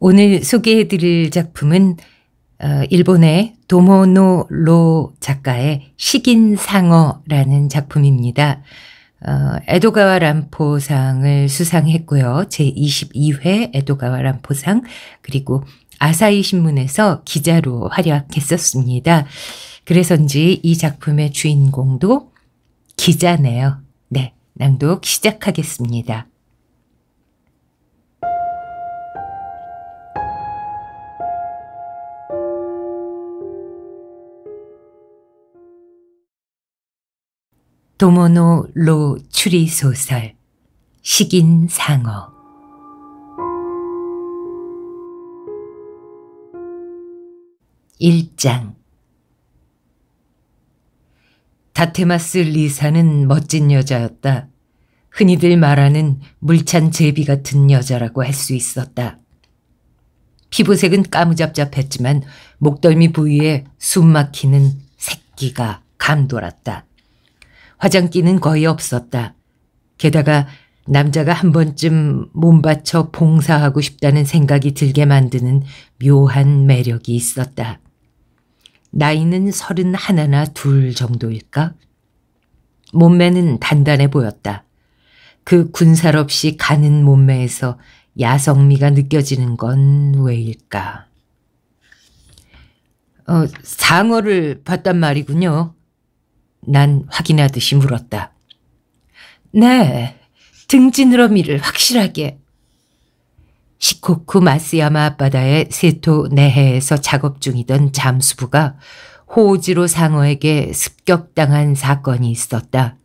오늘 소개해드릴 작품은 어, 일본의 도모노 로 작가의 식인상어라는 작품입니다. 어, 에도가와 람포상을 수상했고요. 제22회 에도가와 람포상 그리고 아사히 신문에서 기자로 활약했었습니다. 그래서인지 이 작품의 주인공도 기자네요. 네, 낭독 시작하겠습니다. 도모노 로 추리 소설 식인 상어 1장 다테마스 리사는 멋진 여자였다. 흔히들 말하는 물찬 제비 같은 여자라고 할 수 있었다. 피부색은 까무잡잡했지만 목덜미 부위에 숨막히는 새끼가 감돌았다. 화장기는 거의 없었다. 게다가 남자가 한 번쯤 몸바쳐 봉사하고 싶다는 생각이 들게 만드는 묘한 매력이 있었다. 나이는 서른 하나나 둘 정도일까? 몸매는 단단해 보였다. 그 군살없이 가는 몸매에서 야성미가 느껴지는 건 왜일까? 어, 상어를 봤단 말이군요. 난 확인하듯이 물었다. 네, 등지느러미를 확실하게. 시코쿠 마스야마 앞바다의 세토 내해에서 작업 중이던 잠수부가 호지로 상어에게 습격당한 사건이 있었다.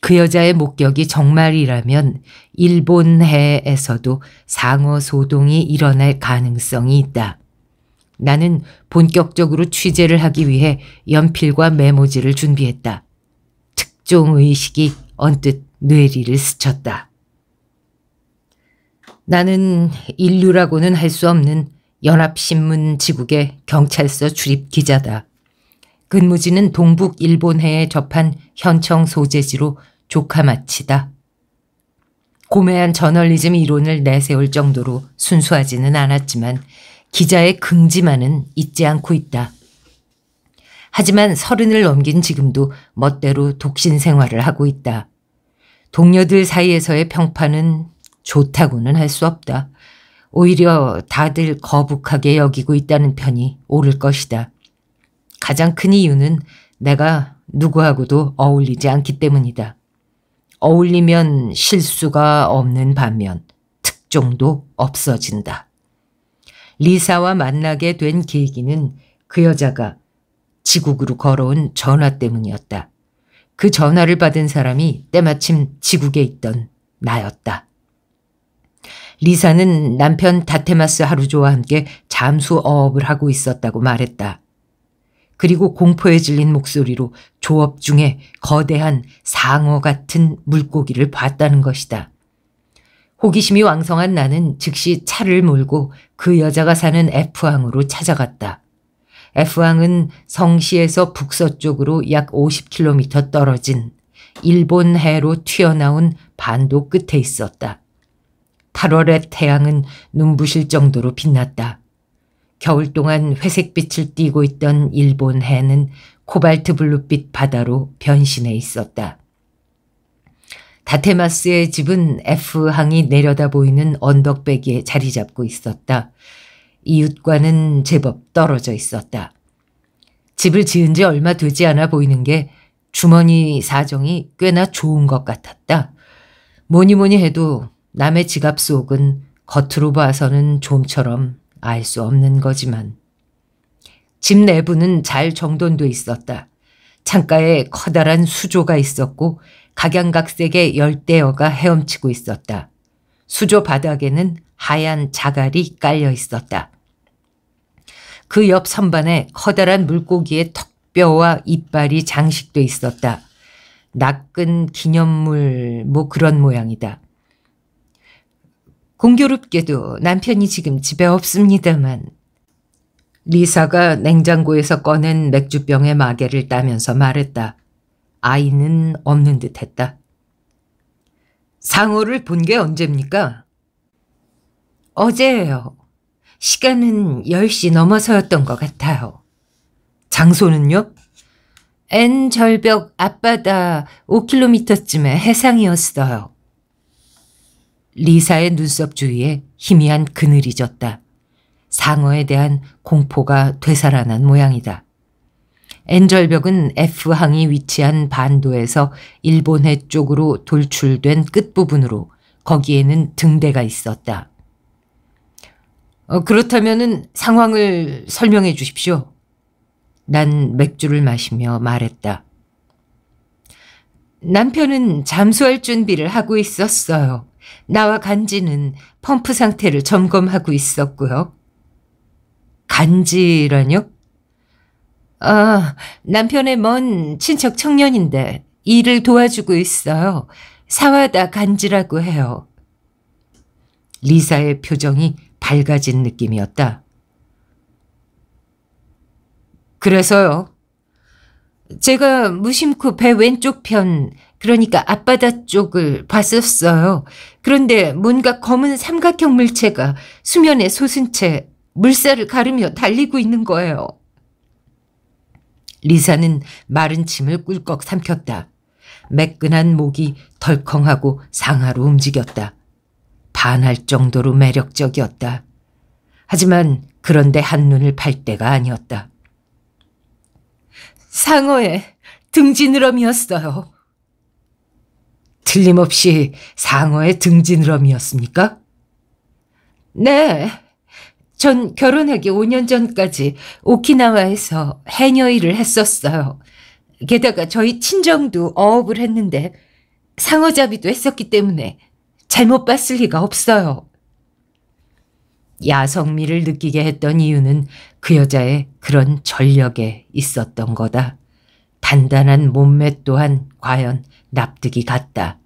그 여자의 목격이 정말이라면 일본 해에서도 상어 소동이 일어날 가능성이 있다. 나는 본격적으로 취재를 하기 위해 연필과 메모지를 준비했다. 특종 의식이 언뜻 뇌리를 스쳤다. 나는 인류라고는 할 수 없는 연합신문 지국의 경찰서 출입 기자다. 근무지는 동북 일본해에 접한 현청 소재지로 조카마치다. 고매한 저널리즘 이론을 내세울 정도로 순수하지는 않았지만 기자의 긍지만은 잊지 않고 있다. 하지만 서른을 넘긴 지금도 멋대로 독신 생활을 하고 있다. 동료들 사이에서의 평판은 좋다고는 할 수 없다. 오히려 다들 거북하게 여기고 있다는 편이 옳을 것이다. 가장 큰 이유는 내가 누구하고도 어울리지 않기 때문이다. 어울리면 실수가 없는 반면 특종도 없어진다. 리사와 만나게 된 계기는 그 여자가 지국으로 걸어온 전화 때문이었다. 그 전화를 받은 사람이 때마침 지국에 있던 나였다. 리사는 남편 다테마스 하루조와 함께 잠수 어업을 하고 있었다고 말했다. 그리고 공포에 질린 목소리로 조업 중에 거대한 상어 같은 물고기를 봤다는 것이다. 호기심이 왕성한 나는 즉시 차를 몰고 그 여자가 사는 F항으로 찾아갔다. F항은 성시에서 북서쪽으로 약 50km 떨어진 일본 해로 튀어나온 반도 끝에 있었다. 8월의 태양은 눈부실 정도로 빛났다. 겨울 동안 회색빛을 띠고 있던 일본 해는 코발트 블루빛 바다로 변신해 있었다. 다테마스의 집은 F항이 내려다 보이는 언덕배기에 자리 잡고 있었다. 이웃과는 제법 떨어져 있었다. 집을 지은 지 얼마 되지 않아 보이는 게 주머니 사정이 꽤나 좋은 것 같았다. 뭐니 뭐니 해도 남의 지갑 속은 겉으로 봐서는 좀처럼 알 수 없는 거지만. 집 내부는 잘 정돈돼 있었다. 창가에 커다란 수조가 있었고 각양각색의 열대어가 헤엄치고 있었다. 수조 바닥에는 하얀 자갈이 깔려 있었다. 그 옆 선반에 커다란 물고기의 턱뼈와 이빨이 장식돼 있었다. 낚은 기념물 뭐 그런 모양이다. 공교롭게도 남편이 지금 집에 없습니다만 리사가 냉장고에서 꺼낸 맥주병의 마개를 따면서 말했다. 아이는 없는 듯 했다. 상호를 본 게 언제입니까? 어제예요. 시간은 10시 넘어서였던 것 같아요. 장소는요? 엔 절벽 앞바다 5km쯤의 해상이었어요. 리사의 눈썹 주위에 희미한 그늘이 졌다. 상어에 대한 공포가 되살아난 모양이다. 엔절벽은 F항이 위치한 반도에서 일본해 쪽으로 돌출된 끝부분으로 거기에는 등대가 있었다. 어, 그렇다면 상황을 설명해 주십시오. 난 맥주를 마시며 말했다. 남편은 잠수할 준비를 하고 있었어요. 나와 간지는 펌프 상태를 점검하고 있었고요. 간지라뇨? 아, 남편의 먼 친척 청년인데 일을 도와주고 있어요. 사와다 간지라고 해요. 리사의 표정이 밝아진 느낌이었다. 그래서요. 제가 무심코 배 왼쪽 편, 그러니까 앞바다 쪽을 봤었어요. 그런데 뭔가 검은 삼각형 물체가 수면에 솟은 채 물살을 가르며 달리고 있는 거예요. 리사는 마른 침을 꿀꺽 삼켰다. 매끈한 목이 덜컹하고 상하로 움직였다. 반할 정도로 매력적이었다. 하지만 그런데 한눈을 팔 때가 아니었다. 상어의 등지느러미였어요. 틀림없이 상어의 등지느러미였습니까? 네. 전 결혼하기 5년 전까지 오키나와에서 해녀 일을 했었어요. 게다가 저희 친정도 어업을 했는데 상어잡이도 했었기 때문에 잘못 봤을 리가 없어요. 야성미를 느끼게 했던 이유는 그 여자의 그런 전력에 있었던 거다. 단단한 몸매 또한 과연 납득이 갔다.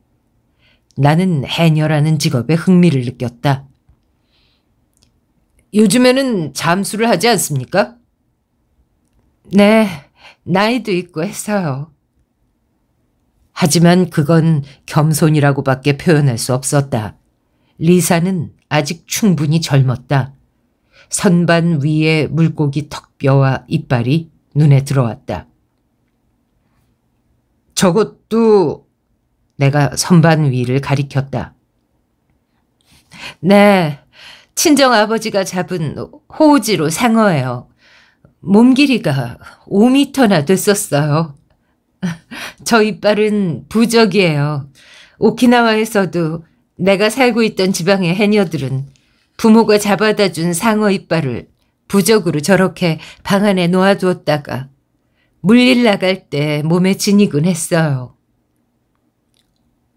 나는 해녀라는 직업에 흥미를 느꼈다. 요즘에는 잠수를 하지 않습니까? 네, 나이도 있고 해서요. 하지만 그건 겸손이라고밖에 표현할 수 없었다. 리사는 아직 충분히 젊었다. 선반 위에 물고기 턱뼈와 이빨이 눈에 들어왔다. 저것도 내가 선반 위를 가리켰다. 네, 친정 아버지가 잡은 호우지로 상어예요. 몸 길이가 5미터나 됐었어요. 저 이빨은 부적이에요. 오키나와에서도 내가 살고 있던 지방의 해녀들은 부모가 잡아다 준 상어 이빨을 부적으로 저렇게 방 안에 놓아두었다가 물릴 나갈 때 몸에 지니곤 했어요.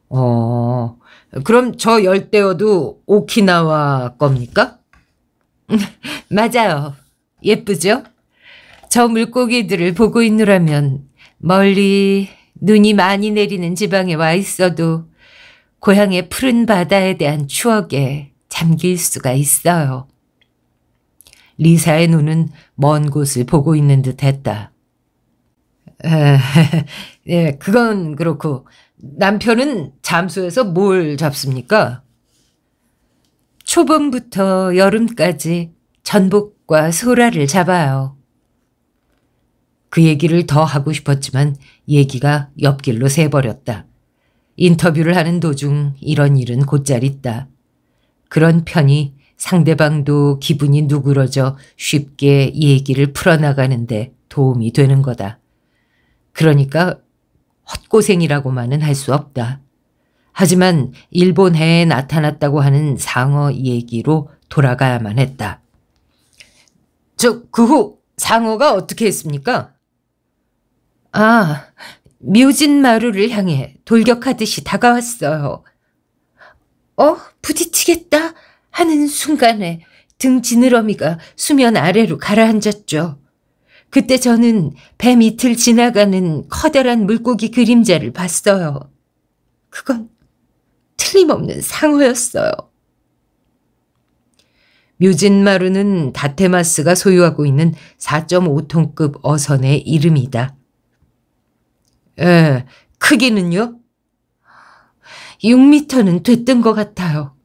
어, 그럼 저 열대어도 오키나와 겁니까? 맞아요. 예쁘죠? 저 물고기들을 보고 있노라면 멀리 눈이 많이 내리는 지방에 와 있어도 고향의 푸른 바다에 대한 추억에 잠길 수가 있어요. 리사의 눈은 먼 곳을 보고 있는 듯 했다. 예, 그건 그렇고 남편은 잠수에서뭘 잡습니까? 초봄부터 여름까지 전복과 소라를 잡아요. 그 얘기를 더 하고 싶었지만 얘기가 옆길로 새버렸다. 인터뷰를 하는 도중 이런 일은 곧잘 있다. 그런 편이 상대방도 기분이 누그러져 쉽게 얘기를 풀어나가는데 도움이 되는 거다. 그러니까 헛고생이라고만은 할 수 없다. 하지만 일본 해에 나타났다고 하는 상어 얘기로 돌아가야만 했다. 저, 그 후 상어가 어떻게 했습니까? 아, 묘진 마루를 향해 돌격하듯이 다가왔어요. 어, 부딪히겠다 하는 순간에 등 지느러미가 수면 아래로 가라앉았죠. 그때 저는 배 밑을 지나가는 커다란 물고기 그림자를 봤어요. 그건 틀림없는 상어였어요. 뮤진마루는 다테마스가 소유하고 있는 4.5톤급 어선의 이름이다. 에, 예, 크기는요? 6미터는 됐던 것 같아요.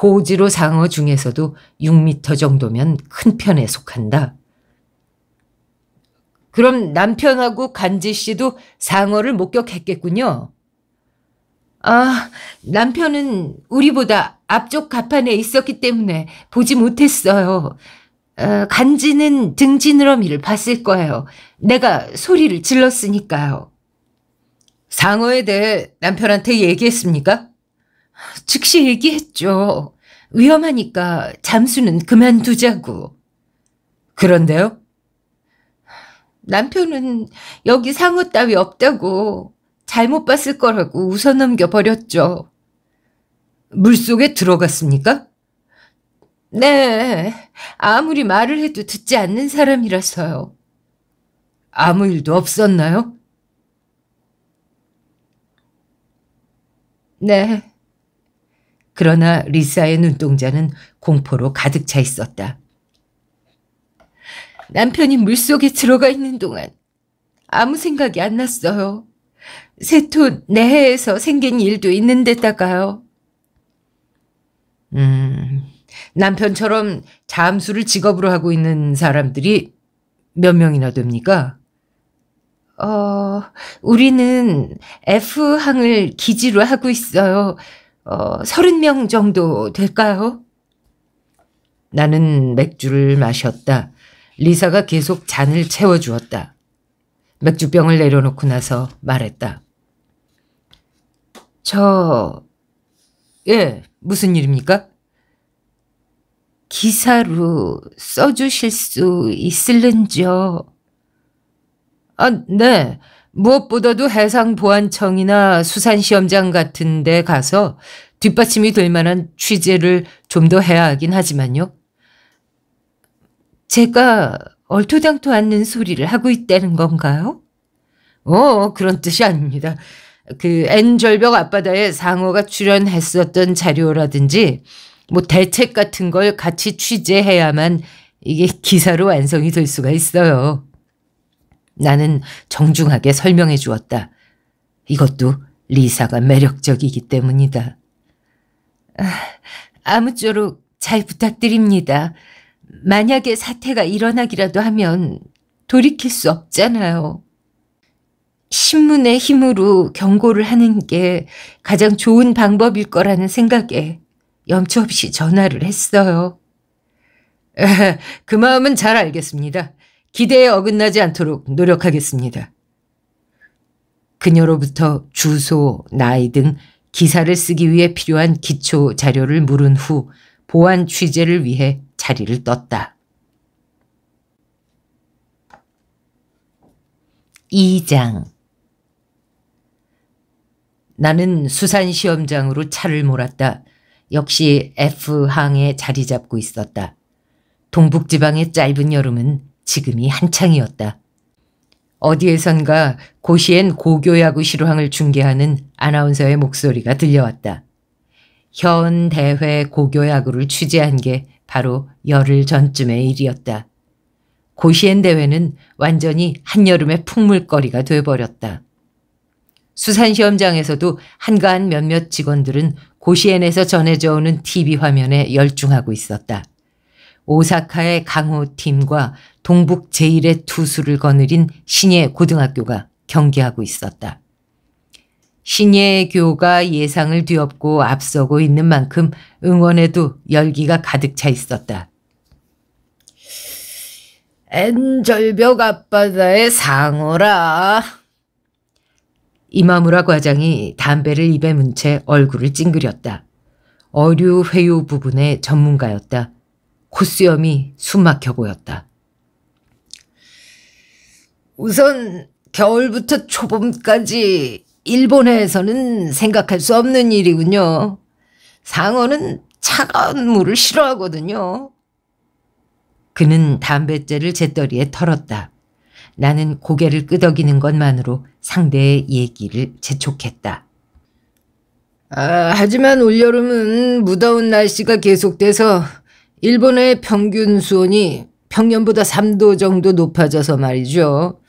호지로 상어 중에서도 6미터 정도면 큰 편에 속한다. 그럼 남편하고 간지 씨도 상어를 목격했겠군요. 아, 남편은 우리보다 앞쪽 가판에 있었기 때문에 보지 못했어요. 어, 간지는 등지느러미를 봤을 거예요. 내가 소리를 질렀으니까요. 상어에 대해 남편한테 얘기했습니까? 즉시 얘기했죠. 위험하니까 잠수는 그만두자고. 그런데요? 남편은 여기 상어 따위 없다고 잘못 봤을 거라고 웃어넘겨 버렸죠. 물속에 들어갔습니까? 네. 아무리 말을 해도 듣지 않는 사람이라서요. 아무 일도 없었나요? 네. 그러나 리사의 눈동자는 공포로 가득 차 있었다. 남편이 물속에 들어가 있는 동안 아무 생각이 안 났어요. 세토 내해에서 생긴 일도 있는데다가요. 음, 남편처럼 잠수를 직업으로 하고 있는 사람들이 몇 명이나 됩니까? 어, 우리는 F항을 기지로 하고 있어요. 어, 30명 정도 될까요? 나는 맥주를 마셨다. 리사가 계속 잔을 채워주었다. 맥주병을 내려놓고 나서 말했다. 저, 예, 무슨 일입니까? 기사로 써주실 수 있을는지요? 아, 네. 무엇보다도 해상보안청이나 수산시험장 같은 데 가서 뒷받침이 될 만한 취재를 좀 더 해야 하긴 하지만요. 제가 얼토당토 않는 소리를 하고 있다는 건가요? 어, 그런 뜻이 아닙니다. 그 N절벽 앞바다에 상어가 출연했었던 자료라든지 뭐 대책 같은 걸 같이 취재해야만 이게 기사로 완성이 될 수가 있어요. 나는 정중하게 설명해 주었다. 이것도 리사가 매력적이기 때문이다. 아, 아무쪼록 잘 부탁드립니다. 만약에 사태가 일어나기라도 하면 돌이킬 수 없잖아요. 신문의 힘으로 경고를 하는 게 가장 좋은 방법일 거라는 생각에 염치없이 전화를 했어요. 그 마음은 잘 알겠습니다. 기대에 어긋나지 않도록 노력하겠습니다. 그녀로부터 주소, 나이 등 기사를 쓰기 위해 필요한 기초 자료를 물은 후 보안 취재를 위해 자리를 떴다. 2장 나는 수산시험장으로 차를 몰았다. 역시 F항에 자리 잡고 있었다. 동북지방의 짧은 여름은 지금이 한창이었다. 어디에선가 고시엔 고교야구 실황을 중계하는 아나운서의 목소리가 들려왔다. 현 대회 고교야구를 취재한 게 바로 열흘 전쯤의 일이었다. 고시엔 대회는 완전히 한여름의 풍물거리가 돼버렸다. 수산시험장에서도 한가한 몇몇 직원들은 고시엔에서 전해져 오는 TV 화면에 열중하고 있었다. 오사카의 강호팀과 동북 제1의 투수를 거느린 신예 고등학교가 경기하고 있었다. 신예교가 예상을 뒤엎고 앞서고 있는 만큼 응원에도 열기가 가득 차 있었다. 엔절벽 앞바다의 상어라. 이마무라 과장이 담배를 입에 문 채 얼굴을 찡그렸다. 어류 회유 부분의 전문가였다. 콧수염이 숨막혀 보였다. 우선 겨울부터 초봄까지 일본에서는 생각할 수 없는 일이군요. 상어는 차가운 물을 싫어하거든요. 그는 담뱃재를 재떨이에 털었다. 나는 고개를 끄덕이는 것만으로 상대의 얘기를 재촉했다. 아, 하지만 올여름은 무더운 날씨가 계속돼서 일본의 평균 수온이 평년보다 3도 정도 높아져서 말이죠.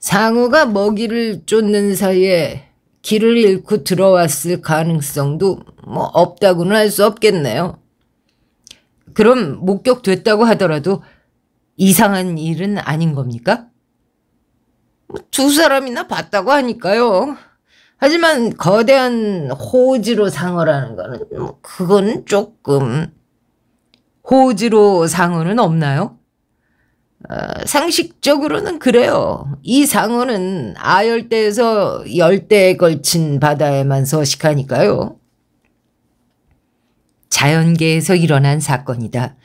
상어가 먹이를 쫓는 사이에 길을 잃고 들어왔을 가능성도 뭐 없다고는 할 수 없겠네요. 그럼 목격됐다고 하더라도 이상한 일은 아닌 겁니까? 뭐 두 사람이나 봤다고 하니까요. 하지만 거대한 호지로 상어라는 거는 뭐 그건 조금 호지로 상어는 없나요? 어, 상식적으로는 그래요. 이 상어는 아열대에서 열대에 걸친 바다에만 서식하니까요. 자연계에서 일어난 사건이다.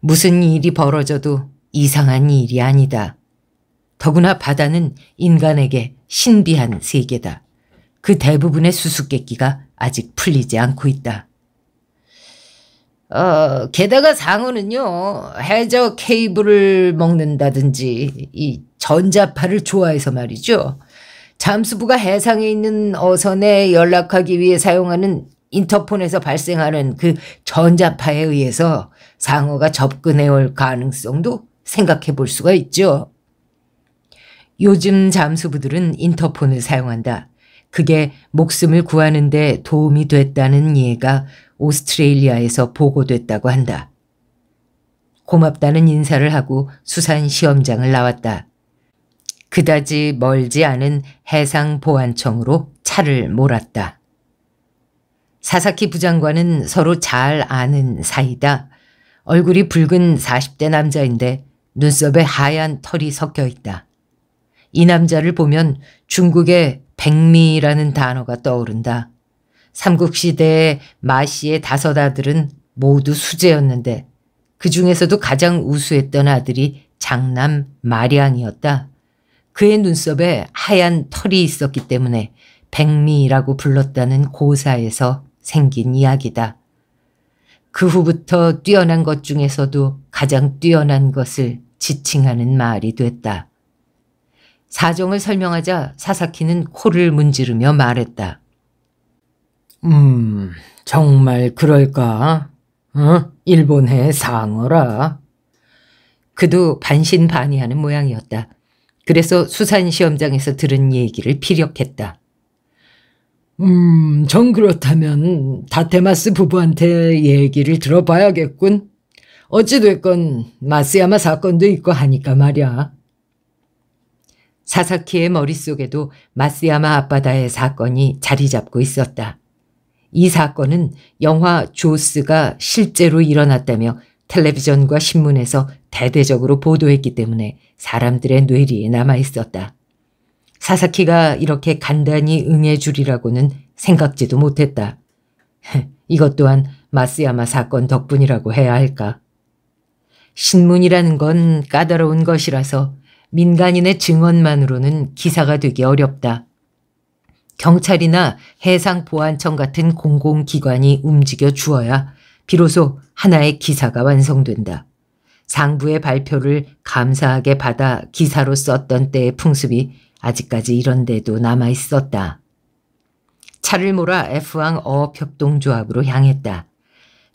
무슨 일이 벌어져도 이상한 일이 아니다. 더구나 바다는 인간에게 신비한 세계다. 그 대부분의 수수께끼가 아직 풀리지 않고 있다. 어, 게다가 상어는요, 해저 케이블을 먹는다든지, 이 전자파를 좋아해서 말이죠. 잠수부가 해상에 있는 어선에 연락하기 위해 사용하는 인터폰에서 발생하는 그 전자파에 의해서 상어가 접근해 올 가능성도 생각해 볼 수가 있죠. 요즘 잠수부들은 인터폰을 사용한다. 그게 목숨을 구하는 데 도움이 됐다는 예가 오스트레일리아에서 보고됐다고 한다. 고맙다는 인사를 하고 수산 시험장을 나왔다. 그다지 멀지 않은 해상보안청으로 차를 몰았다. 사사키 부장과는 서로 잘 아는 사이다. 얼굴이 붉은 40대 남자인데 눈썹에 하얀 털이 섞여 있다. 이 남자를 보면 중국의 백미라는 단어가 떠오른다. 삼국시대의 마씨의 다섯 아들은 모두 수재였는데 그 중에서도 가장 우수했던 아들이 장남 마량이었다. 그의 눈썹에 하얀 털이 있었기 때문에 백미라고 불렀다는 고사에서 생긴 이야기다. 그 후부터 뛰어난 것 중에서도 가장 뛰어난 것을 지칭하는 말이 됐다. 사정을 설명하자 사사키는 코를 문지르며 말했다. 음, 정말 그럴까? 어? 일본의 상어라. 그도 반신반의하는 모양이었다. 그래서 수산시험장에서 들은 얘기를 피력했다. 음, 전 그렇다면 다테마스 부부한테 얘기를 들어봐야겠군. 어찌됐건 마스야마 사건도 있고 하니까 말이야. 사사키의 머릿속에도 마스야마 앞바다의 사건이 자리 잡고 있었다. 이 사건은 영화 조스가 실제로 일어났다며 텔레비전과 신문에서 대대적으로 보도했기 때문에 사람들의 뇌리에 남아 있었다. 사사키가 이렇게 간단히 응해주리라고는 생각지도 못했다. 이것 또한 마스야마 사건 덕분이라고 해야 할까. 신문이라는 건 까다로운 것이라서 민간인의 증언만으로는 기사가 되기 어렵다. 경찰이나 해상보안청 같은 공공기관이 움직여 주어야 비로소 하나의 기사가 완성된다. 상부의 발표를 감사하게 받아 기사로 썼던 때의 풍습이 아직까지 이런 데도 남아 있었다. 차를 몰아 f 1 어업협동조합으로 향했다.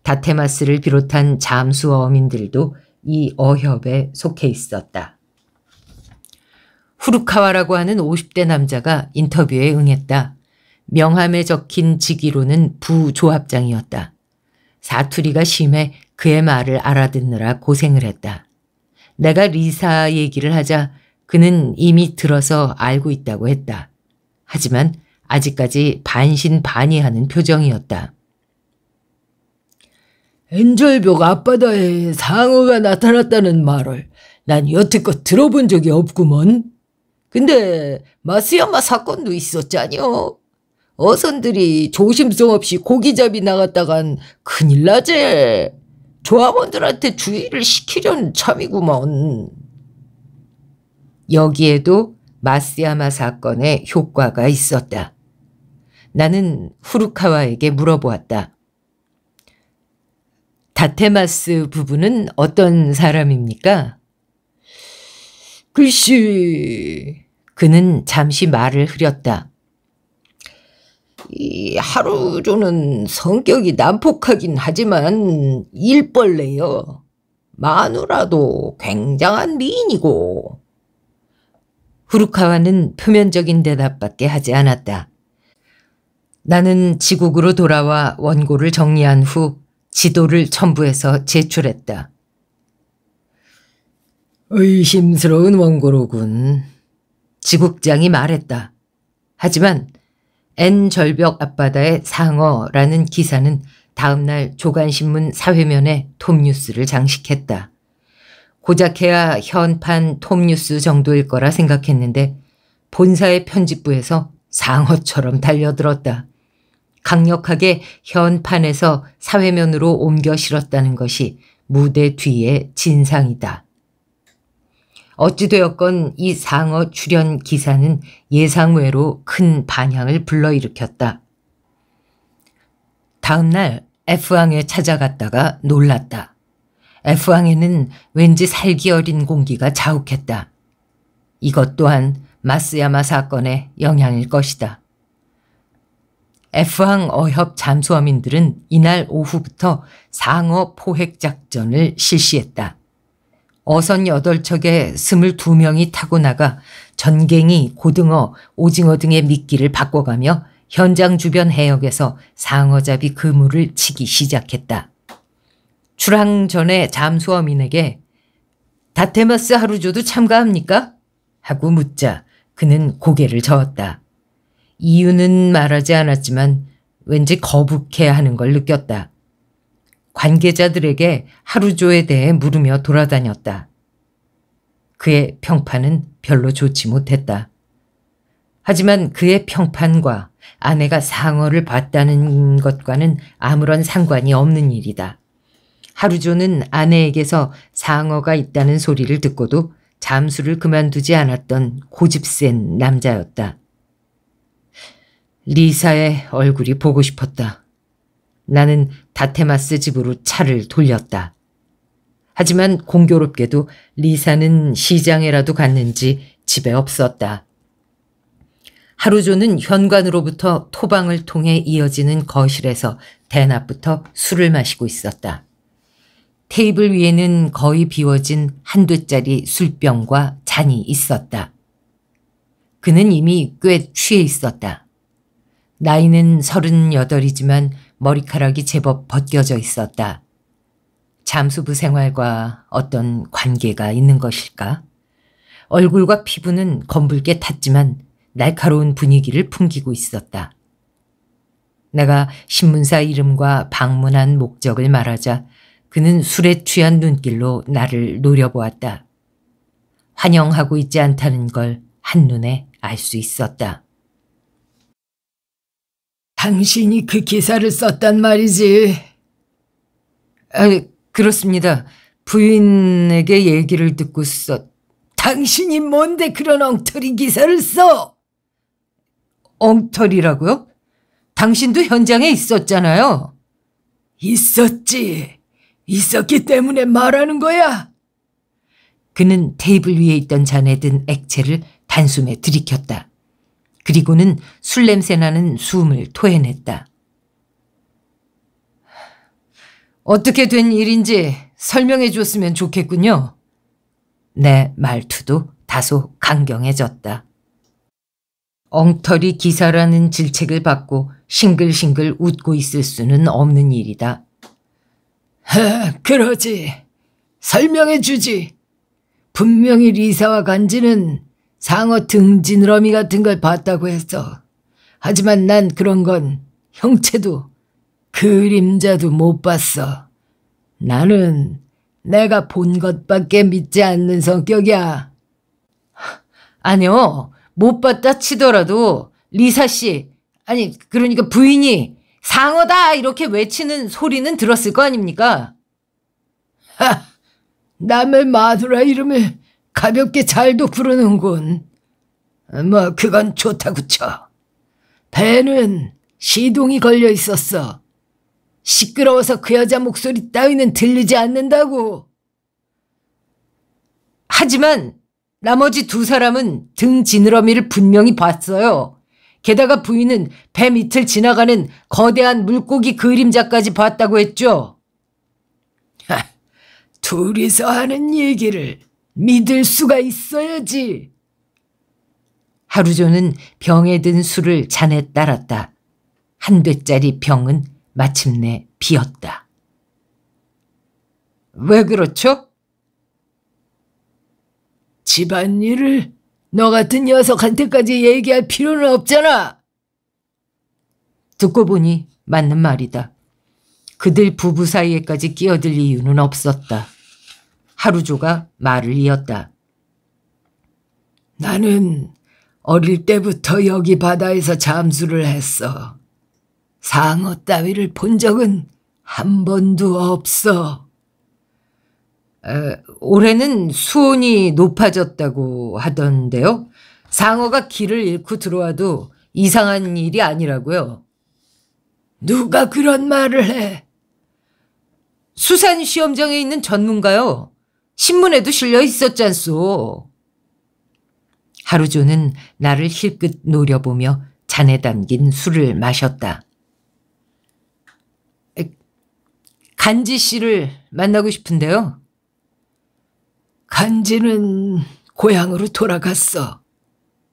다테마스를 비롯한 잠수 어민들도 이 어협에 속해 있었다. 후루카와라고 하는 50대 남자가 인터뷰에 응했다. 명함에 적힌 직위로는 부조합장이었다. 사투리가 심해 그의 말을 알아듣느라 고생을 했다. 내가 리사 얘기를 하자 그는 이미 들어서 알고 있다고 했다. 하지만 아직까지 반신반의하는 표정이었다. 엔절벽 앞바다에 상어가 나타났다는 말을 난 여태껏 들어본 적이 없구먼. 근데 마스야마 사건도 있었잖여. 어선들이 조심성 없이 고기잡이 나갔다간 큰일 나제. 조합원들한테 주의를 시키려는 참이구먼. 여기에도 마스야마 사건의 효과가 있었다. 나는 후루카와에게 물어보았다. 다테마스 부부는 어떤 사람입니까? 글씨. 그는 잠시 말을 흐렸다. 이 하루 조는 성격이 난폭하긴 하지만 일벌레요. 마누라도 굉장한 미인이고. 후루카와는 표면적인 대답밖에 하지 않았다. 나는 지국으로 돌아와 원고를 정리한 후 지도를 첨부해서 제출했다. 의심스러운 원고로군. 지국장이 말했다. 하지만 N절벽 앞바다의 상어라는 기사는 다음날 조간신문 사회면에 톱뉴스를 장식했다. 고작해야 현판 톱뉴스 정도일 거라 생각했는데 본사의 편집부에서 상어처럼 달려들었다. 강력하게 현판에서 사회면으로 옮겨 실었다는 것이 무대 뒤의 진상이다. 어찌되었건 이 상어 출연 기사는 예상외로 큰 반향을 불러일으켰다. 다음날 F항에 찾아갔다가 놀랐다. F항에는 왠지 살기 어린 공기가 자욱했다. 이것 또한 마스야마 사건의 영향일 것이다. F항 어협 잠수함인들은 이날 오후부터 상어 포획 작전을 실시했다. 어선 여덟 척에 스물 두명이 타고 나가 전갱이, 고등어, 오징어 등의 미끼를 바꿔가며 현장 주변 해역에서 상어잡이 그물을 치기 시작했다. 출항 전에 잠수어민에게 다테마스 하루조도 참가합니까? 하고 묻자 그는 고개를 저었다. 이유는 말하지 않았지만 왠지 거북해 하는 걸 느꼈다. 관계자들에게 하루조에 대해 물으며 돌아다녔다. 그의 평판은 별로 좋지 못했다. 하지만 그의 평판과 아내가 상어를 봤다는 것과는 아무런 상관이 없는 일이다. 하루조는 아내에게서 상어가 있다는 소리를 듣고도 잠수를 그만두지 않았던 고집센 남자였다. 리사의 얼굴이 보고 싶었다. 나는 다테마스 집으로 차를 돌렸다. 하지만 공교롭게도 리사는 시장에라도 갔는지 집에 없었다. 하루조는 현관으로부터 토방을 통해 이어지는 거실에서 대낮부터 술을 마시고 있었다. 테이블 위에는 거의 비워진 한두짜리 술병과 잔이 있었다. 그는 이미 꽤 취해 있었다. 나이는 서른여덟이지만 머리카락이 제법 벗겨져 있었다. 잠수부 생활과 어떤 관계가 있는 것일까? 얼굴과 피부는 검붉게 탔지만 날카로운 분위기를 풍기고 있었다. 내가 신문사 이름과 방문한 목적을 말하자 그는 술에 취한 눈길로 나를 노려보았다. 환영하고 있지 않다는 걸 한눈에 알 수 있었다. 당신이 그 기사를 썼단 말이지. 아, 그렇습니다. 부인에게 얘기를 듣고 썼. 당신이 뭔데 그런 엉터리 기사를 써? 엉터리라고요? 당신도 현장에 있었잖아요. 있었지. 있었기 때문에 말하는 거야. 그는 테이블 위에 있던 잔에 든 액체를 단숨에 들이켰다. 그리고는 술 냄새 나는 숨을 토해냈다. 어떻게 된 일인지 설명해 줬으면 좋겠군요. 내 말투도 다소 강경해졌다. 엉터리 기사라는 질책을 받고 싱글싱글 웃고 있을 수는 없는 일이다. 하, 그러지. 설명해 주지. 분명히 리사와 간지는 상어 등지느러미 같은 걸 봤다고 했어. 하지만 난 그런 건 형체도 그림자도 못 봤어. 나는 내가 본 것밖에 믿지 않는 성격이야. 아니요. 못 봤다 치더라도 리사 씨, 아니 그러니까 부인이 상어다 이렇게 외치는 소리는 들었을 거 아닙니까? 하, 남의 마누라 이름을 가볍게 잘도 부르는군뭐 그건 좋다고 쳐. 배는 시동이 걸려 있었어. 시끄러워서 그 여자 목소리 따위는 들리지 않는다고. 하지만 나머지 두 사람은 등 지느러미를 분명히 봤어요. 게다가 부인은 배 밑을 지나가는 거대한 물고기 그림자까지 봤다고 했죠. 하, 둘이서 하는 얘기를 믿을 수가 있어야지. 하루조는 병에 든 술을 잔에 따랐다. 한 대짜리 병은 마침내 비었다. 왜 그렇죠? 집안일을 너 같은 녀석한테까지 얘기할 필요는 없잖아. 듣고 보니 맞는 말이다. 그들 부부 사이에까지 끼어들 이유는 없었다. 하루조가 말을 이었다. 나는 어릴 때부터 여기 바다에서 잠수를 했어. 상어 따위를 본 적은 한 번도 없어. 에, 올해는 수온이 높아졌다고 하던데요. 상어가 길을 잃고 들어와도 이상한 일이 아니라고요. 누가 그런 말을 해? 수산 시험장에 있는 전문가요. 신문에도 실려 있었잖소. 하루조는 나를 힐끗 노려보며 잔에 담긴 술을 마셨다. 간지 씨를 만나고 싶은데요. 간지는 고향으로 돌아갔어.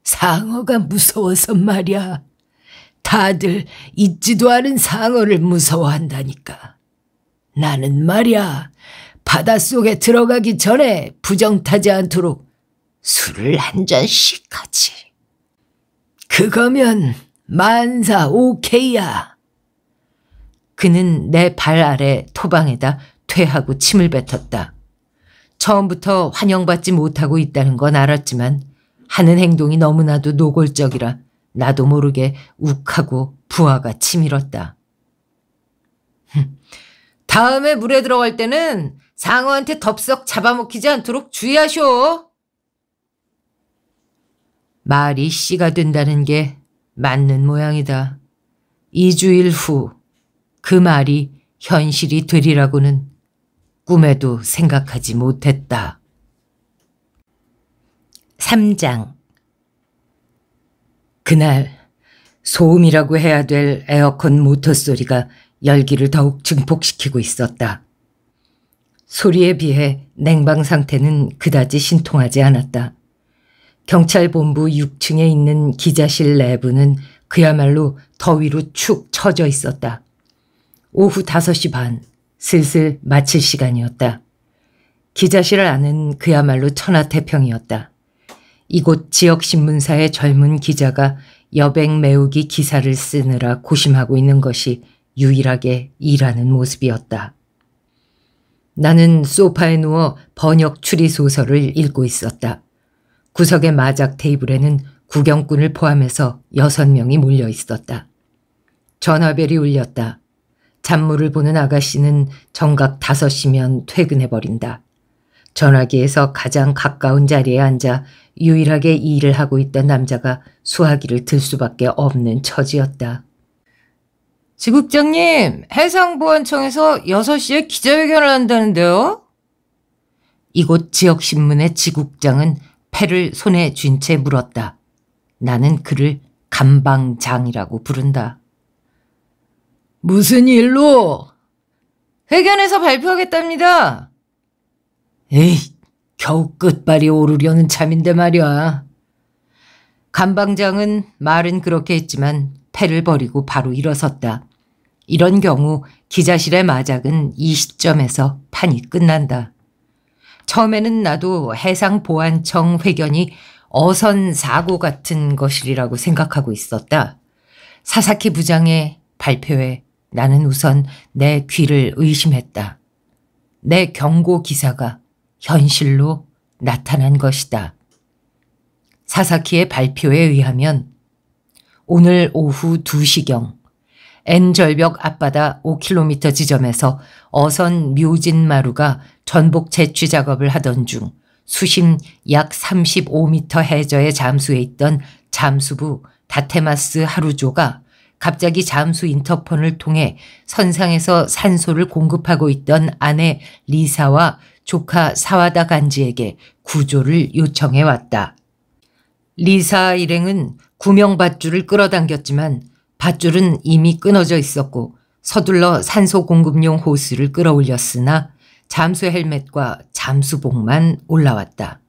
상어가 무서워서 말이야. 다들 잊지도 않은 상어를 무서워한다니까. 나는 말이야. 바닷속에 들어가기 전에 부정타지 않도록 술을 한 잔씩 하지. 그거면 만사 오케이야. 그는 내 발 아래 토방에다 퇴하고 침을 뱉었다. 처음부터 환영받지 못하고 있다는 건 알았지만 하는 행동이 너무나도 노골적이라 나도 모르게 욱하고 부하가 치밀었다. 다음에 물에 들어갈 때는 상어한테 덥석 잡아먹히지 않도록 주의하쇼. 말이 씨가 된다는 게 맞는 모양이다. 2주일 후 그 말이 현실이 되리라고는 꿈에도 생각하지 못했다. 3장 그날 소음이라고 해야 될 에어컨 모터 소리가 열기를 더욱 증폭시키고 있었다. 소리에 비해 냉방 상태는 그다지 신통하지 않았다. 경찰본부 6층에 있는 기자실 내부는 그야말로 더위로 축 처져 있었다. 오후 5시 반, 슬슬 마칠 시간이었다. 기자실 안은 그야말로 천하태평이었다. 이곳 지역신문사의 젊은 기자가 여백 메우기 기사를 쓰느라 고심하고 있는 것이 유일하게 일하는 모습이었다. 나는 소파에 누워 번역 추리 소설을 읽고 있었다. 구석의 마작 테이블에는 구경꾼을 포함해서 여섯 명이 몰려 있었다. 전화벨이 울렸다. 잔물을 보는 아가씨는 정각 5시면 퇴근해버린다. 전화기에서 가장 가까운 자리에 앉아 유일하게 일을 하고 있던 남자가 수화기를 들 수밖에 없는 처지였다. 지국장님, 해상보안청에서 6시에 기자회견을 한다는데요? 이곳 지역신문의 지국장은 패를 손에 쥔 채 물었다. 나는 그를 감방장이라고 부른다. 무슨 일로? 회견에서 발표하겠답니다. 에이, 겨우 끝발이 오르려는 참인데 말이야. 감방장은 말은 그렇게 했지만 패를 버리고 바로 일어섰다. 이런 경우 기자실의 마작은 이 시점에서 판이 끝난다. 처음에는 나도 해상보안청 회견이 어선 사고 같은 것이라고 생각하고 있었다. 사사키 부장의 발표에 나는 우선 내 귀를 의심했다. 내 경고 기사가 현실로 나타난 것이다. 사사키의 발표에 의하면 오늘 오후 2시경 N절벽 앞바다 5km 지점에서 어선 묘진마루가 전복 채취 작업을 하던 중 수심 약 35m 해저에 잠수해 있던 잠수부 다테마스 하루조가 갑자기 잠수 인터폰을 통해 선상에서 산소를 공급하고 있던 아내 리사와 조카 사와다 간지에게 구조를 요청해 왔다. 리사 일행은 구명밧줄을 끌어당겼지만 밧줄은 이미 끊어져 있었고 서둘러 산소 공급용 호스를 끌어올렸으나 잠수 헬멧과 잠수복만 올라왔다.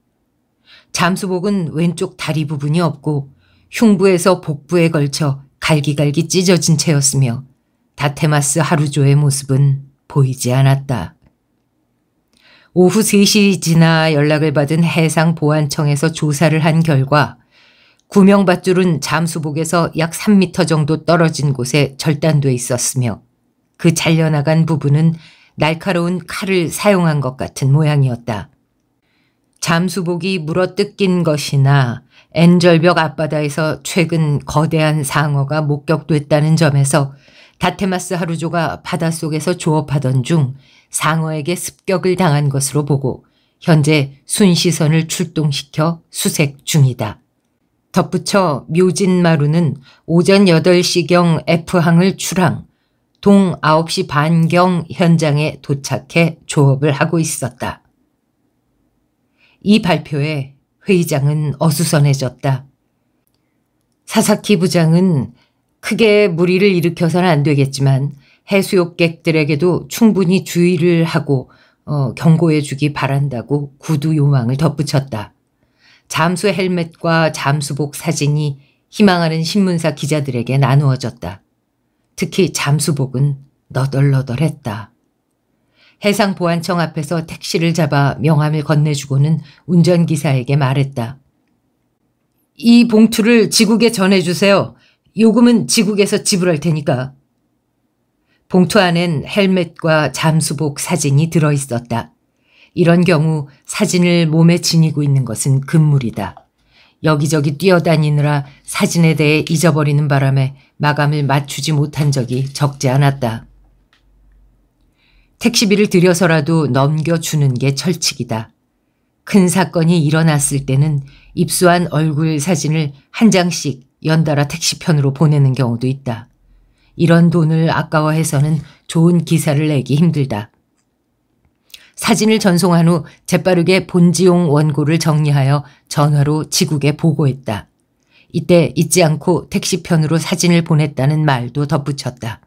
잠수복은 왼쪽 다리 부분이 없고 흉부에서 복부에 걸쳐 갈기갈기 찢어진 채였으며 다테마스 하루조의 모습은 보이지 않았다. 오후 3시 지나 연락을 받은 해상보안청에서 조사를 한 결과 구명밧줄은 잠수복에서 약 3미터 정도 떨어진 곳에 절단돼 있었으며 그 잘려나간 부분은 날카로운 칼을 사용한 것 같은 모양이었다. 잠수복이 물어 뜯긴 것이나 엔절벽 앞바다에서 최근 거대한 상어가 목격됐다는 점에서 다테마스 하루조가 바닷속에서 조업하던 중 상어에게 습격을 당한 것으로 보고 현재 순시선을 출동시켜 수색 중이다. 덧붙여 묘진마루는 오전 8시경 F항을 출항, 동 9시 반경 현장에 도착해 조업을 하고 있었다. 이 발표에 회의장은 어수선해졌다. 사사키 부장은 크게 무리를 일으켜서는 안 되겠지만 해수욕객들에게도 충분히 주의를 하고 어, 경고해 주기 바란다고 구두 요망을 덧붙였다. 잠수 헬멧과 잠수복 사진이 희망하는 신문사 기자들에게 나누어졌다. 특히 잠수복은 너덜너덜했다. 해상보안청 앞에서 택시를 잡아 명함을 건네주고는 운전기사에게 말했다. 이 봉투를 지국에 전해주세요. 요금은 지국에서 지불할 테니까. 봉투 안엔 헬멧과 잠수복 사진이 들어있었다. 이런 경우 사진을 몸에 지니고 있는 것은 금물이다. 여기저기 뛰어다니느라 사진에 대해 잊어버리는 바람에 마감을 맞추지 못한 적이 적지 않았다. 택시비를 들여서라도 넘겨주는 게 철칙이다. 큰 사건이 일어났을 때는 입수한 얼굴 사진을 한 장씩 연달아 택시편으로 보내는 경우도 있다. 이런 돈을 아까워해서는 좋은 기사를 내기 힘들다. 사진을 전송한 후 재빠르게 본지용 원고를 정리하여 전화로 지국에 보고했다. 이때 잊지 않고 택시편으로 사진을 보냈다는 말도 덧붙였다.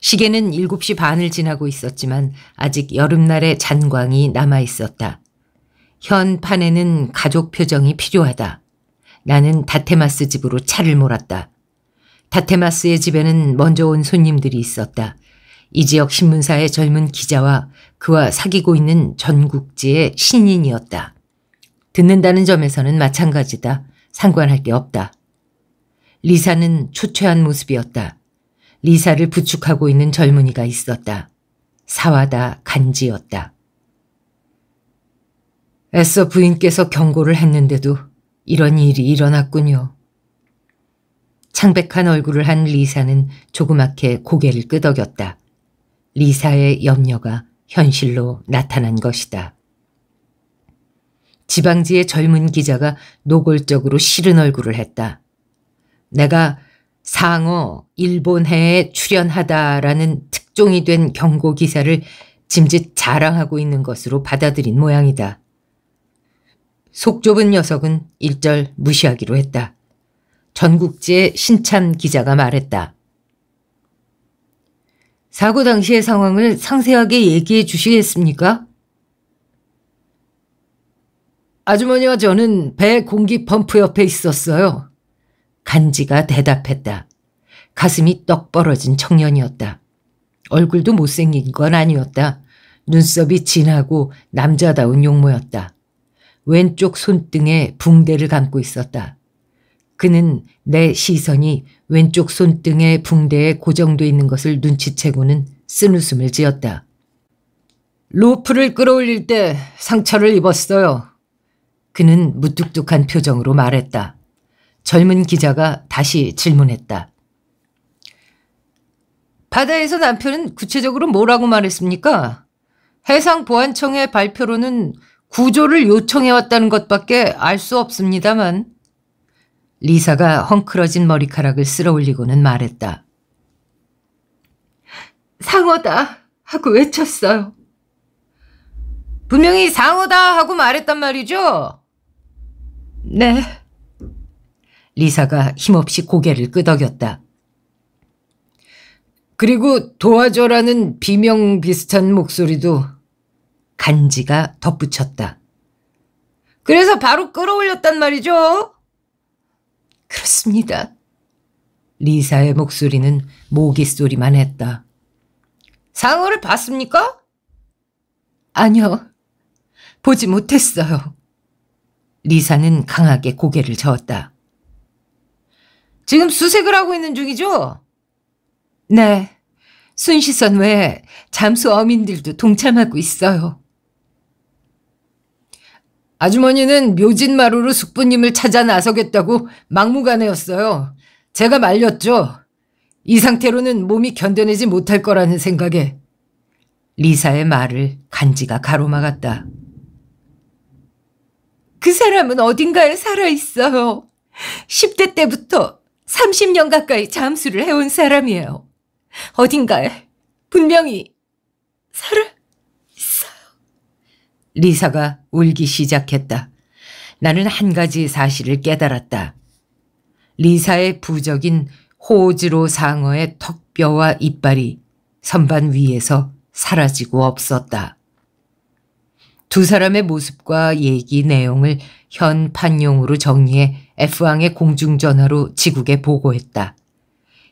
시계는 7시 반을 지나고 있었지만 아직 여름날의 잔광이 남아 있었다. 현 판에는 가족 표정이 필요하다. 나는 다테마스 집으로 차를 몰았다. 다테마스의 집에는 먼저 온 손님들이 있었다. 이 지역 신문사의 젊은 기자와 그와 사귀고 있는 전국지의 신인이었다. 듣는다는 점에서는 마찬가지다. 상관할 게 없다. 리사는 초췌한 모습이었다. 리사를 부축하고 있는 젊은이가 있었다. 사와다 간지였다. 애써 부인께서 경고를 했는데도 이런 일이 일어났군요. 창백한 얼굴을 한 리사는 조그맣게 고개를 끄덕였다. 리사의 염려가 현실로 나타난 것이다. 지방지의 젊은 기자가 노골적으로 싫은 얼굴을 했다. 내가 상어 일본해에 출연하다라는 특종이 된 경고 기사를 짐짓 자랑하고 있는 것으로 받아들인 모양이다. 속 좁은 녀석은 일절 무시하기로 했다. 전국지의 신찬 기자가 말했다. 사고 당시의 상황을 상세하게 얘기해 주시겠습니까? 아주머니와 저는 배 공기 펌프 옆에 있었어요. 간지가 대답했다. 가슴이 떡 벌어진 청년이었다. 얼굴도 못생긴 건 아니었다. 눈썹이 진하고 남자다운 용모였다. 왼쪽 손등에 붕대를 감고 있었다. 그는 내 시선이 왼쪽 손등의 붕대에 고정돼 있는 것을 눈치채고는 쓴웃음을 지었다. 로프를 끌어올릴 때 상처를 입었어요. 그는 무뚝뚝한 표정으로 말했다. 젊은 기자가 다시 질문했다. 바다에서 남편은 구체적으로 뭐라고 말했습니까? 해상보안청의 발표로는 구조를 요청해왔다는 것밖에 알 수 없습니다만. 리사가 헝클어진 머리카락을 쓸어 올리고는 말했다. 상어다! 하고 외쳤어요. 분명히 상어다! 하고 말했단 말이죠? 네. 리사가 힘없이 고개를 끄덕였다. 그리고 도와줘라는 비명 비슷한 목소리도 간지가 덧붙였다. 그래서 바로 끌어올렸단 말이죠. 그렇습니다. 리사의 목소리는 모기 소리만 했다. 상어를 봤습니까? 아니요. 보지 못했어요. 리사는 강하게 고개를 저었다. 지금 수색을 하고 있는 중이죠? 네. 순시선 외에 잠수 어민들도 동참하고 있어요. 아주머니는 묘진마루로 숙부님을 찾아 나서겠다고 막무가내였어요. 제가 말렸죠. 이 상태로는 몸이 견뎌내지 못할 거라는 생각에 리사의 말을 간지가 가로막았다. 그 사람은 어딘가에 살아있어요. 10대 때부터 30년 가까이 잠수를 해온 사람이에요. 어딘가에 분명히 살아... 리사가 울기 시작했다. 나는 한 가지 사실을 깨달았다. 리사의 부적인 호지로 상어의 턱뼈와 이빨이 선반 위에서 사라지고 없었다. 두 사람의 모습과 얘기 내용을 현 판용으로 정리해 F왕의 공중전화로 지국에 보고했다.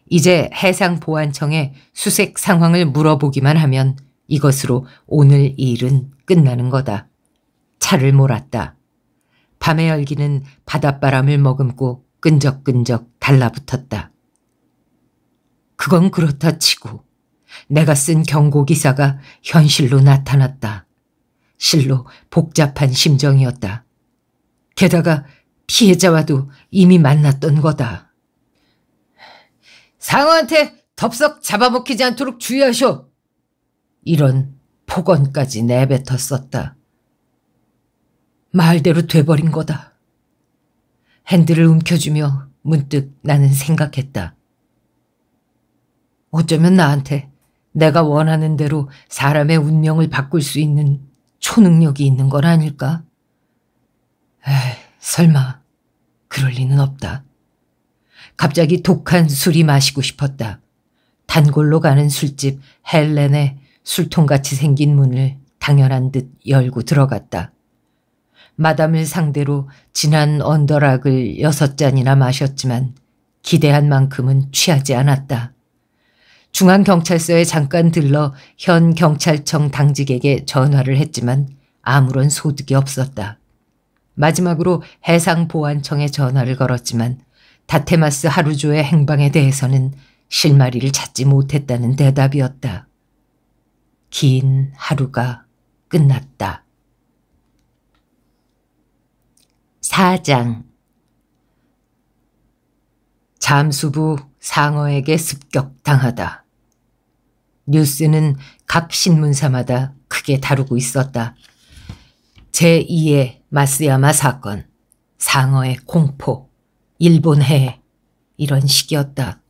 이제 해상보안청에 수색 상황을 물어보기만 하면 이것으로 오늘 일은 끝나는 거다. 차를 몰았다. 밤의 열기는 바닷바람을 머금고 끈적끈적 달라붙었다. 그건 그렇다 치고 내가 쓴 경고기사가 현실로 나타났다. 실로 복잡한 심정이었다. 게다가 피해자와도 이미 만났던 거다. 상어한테 덥석 잡아먹히지 않도록 주의하셔. 이런 폭언까지 내뱉었었다. 말대로 돼버린 거다. 핸들을 움켜쥐며 문득 나는 생각했다. 어쩌면 나한테 내가 원하는 대로 사람의 운명을 바꿀 수 있는 초능력이 있는 건 아닐까? 에이, 설마 그럴 리는 없다. 갑자기 독한 술이 마시고 싶었다. 단골로 가는 술집 헬렌의 술통같이 생긴 문을 당연한 듯 열고 들어갔다. 마담을 상대로 진한 언더락을 여섯 잔이나 마셨지만 기대한 만큼은 취하지 않았다. 중앙경찰서에 잠깐 들러 현 경찰청 당직에게 전화를 했지만 아무런 소득이 없었다. 마지막으로 해상보안청에 전화를 걸었지만 다테마스 하루조의 행방에 대해서는 실마리를 찾지 못했다는 대답이었다. 긴 하루가 끝났다. 4장 잠수부 상어에게 습격당하다. 뉴스는 각 신문사마다 크게 다루고 있었다. 제2의 마스야마 사건, 상어의 공포, 일본 해 이런 식이었다.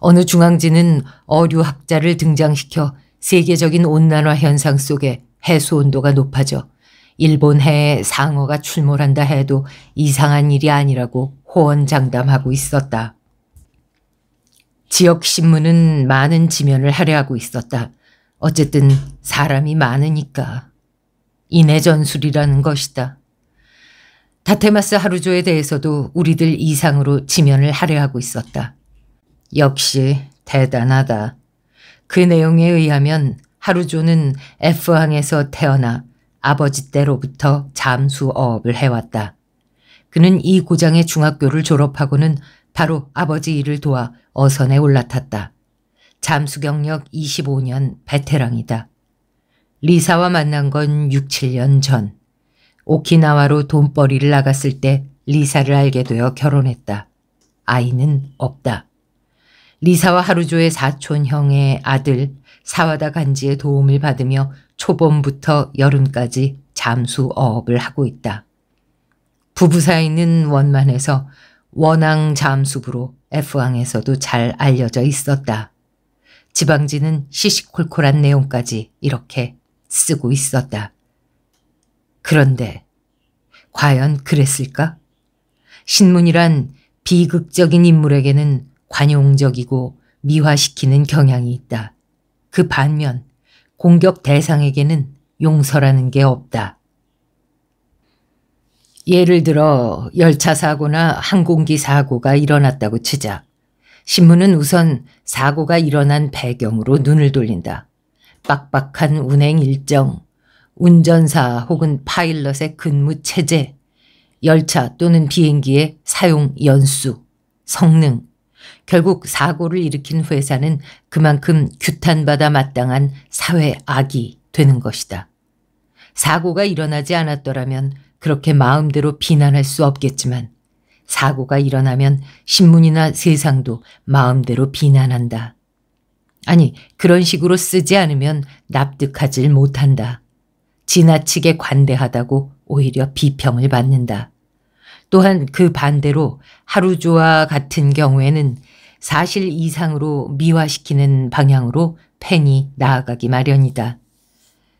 어느 중앙지는 어류학자를 등장시켜 세계적인 온난화 현상 속에 해수 온도가 높아져 일본 해에 상어가 출몰한다 해도 이상한 일이 아니라고 호언장담하고 있었다. 지역 신문은 많은 지면을 할애하고 있었다. 어쨌든 사람이 많으니까. 인해 전술이라는 것이다. 다테마스 하루조에 대해서도 우리들 이상으로 지면을 할애하고 있었다. 역시 대단하다. 그 내용에 의하면 하루조는 F항에서 태어나 아버지 때로부터 잠수어업을 해왔다. 그는 이 고장의 중학교를 졸업하고는 바로 아버지 일을 도와 어선에 올라탔다. 잠수 경력 25년 베테랑이다. 리사와 만난 건 6, 7년 전. 오키나와로 돈벌이를 나갔을 때 리사를 알게 되어 결혼했다. 아이는 없다. 리사와 하루조의 사촌형의 아들 사와다 간지의 도움을 받으며 초봄부터 여름까지 잠수어업을 하고 있다. 부부 사이는 원만해서 원앙 잠수부로 F왕에서도 잘 알려져 있었다. 지방지는 시시콜콜한 내용까지 이렇게 쓰고 있었다. 그런데 과연 그랬을까? 신문이란 비극적인 인물에게는 관용적이고 미화시키는 경향이 있다. 그 반면 공격 대상에게는 용서라는 게 없다. 예를 들어 열차 사고나 항공기 사고가 일어났다고 치자. 신문은 우선 사고가 일어난 배경으로 눈을 돌린다. 빡빡한 운행 일정, 운전사 혹은 파일럿의 근무 체제, 열차 또는 비행기의 사용 연수, 성능, 결국 사고를 일으킨 회사는 그만큼 규탄받아 마땅한 사회 악이 되는 것이다. 사고가 일어나지 않았더라면 그렇게 마음대로 비난할 수 없겠지만 사고가 일어나면 신문이나 세상도 마음대로 비난한다. 아니 그런 식으로 쓰지 않으면 납득하질 못한다. 지나치게 관대하다고 오히려 비평을 받는다. 또한 그 반대로 하루조와 같은 경우에는 사실 이상으로 미화시키는 방향으로 팬이 나아가기 마련이다.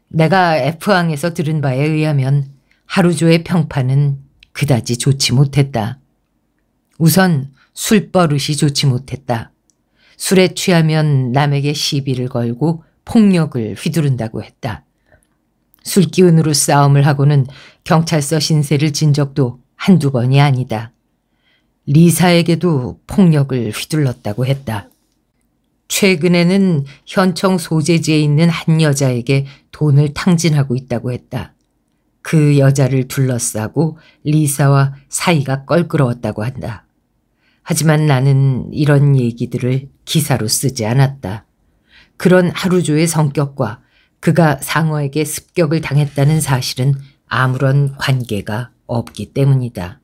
내가 F항에서 들은 바에 의하면 하루조의 평판은 그다지 좋지 못했다. 우선 술버릇이 좋지 못했다. 술에 취하면 남에게 시비를 걸고 폭력을 휘두른다고 했다. 술기운으로 싸움을 하고는 경찰서 신세를 진 적도 한두 번이 아니다. 리사에게도 폭력을 휘둘렀다고 했다. 최근에는 현청 소재지에 있는 한 여자에게 돈을 탕진하고 있다고 했다. 그 여자를 둘러싸고 리사와 사이가 껄끄러웠다고 한다. 하지만 나는 이런 얘기들을 기사로 쓰지 않았다. 그런 하루조의 성격과 그가 상어에게 습격을 당했다는 사실은 아무런 관계가 없기 때문이다.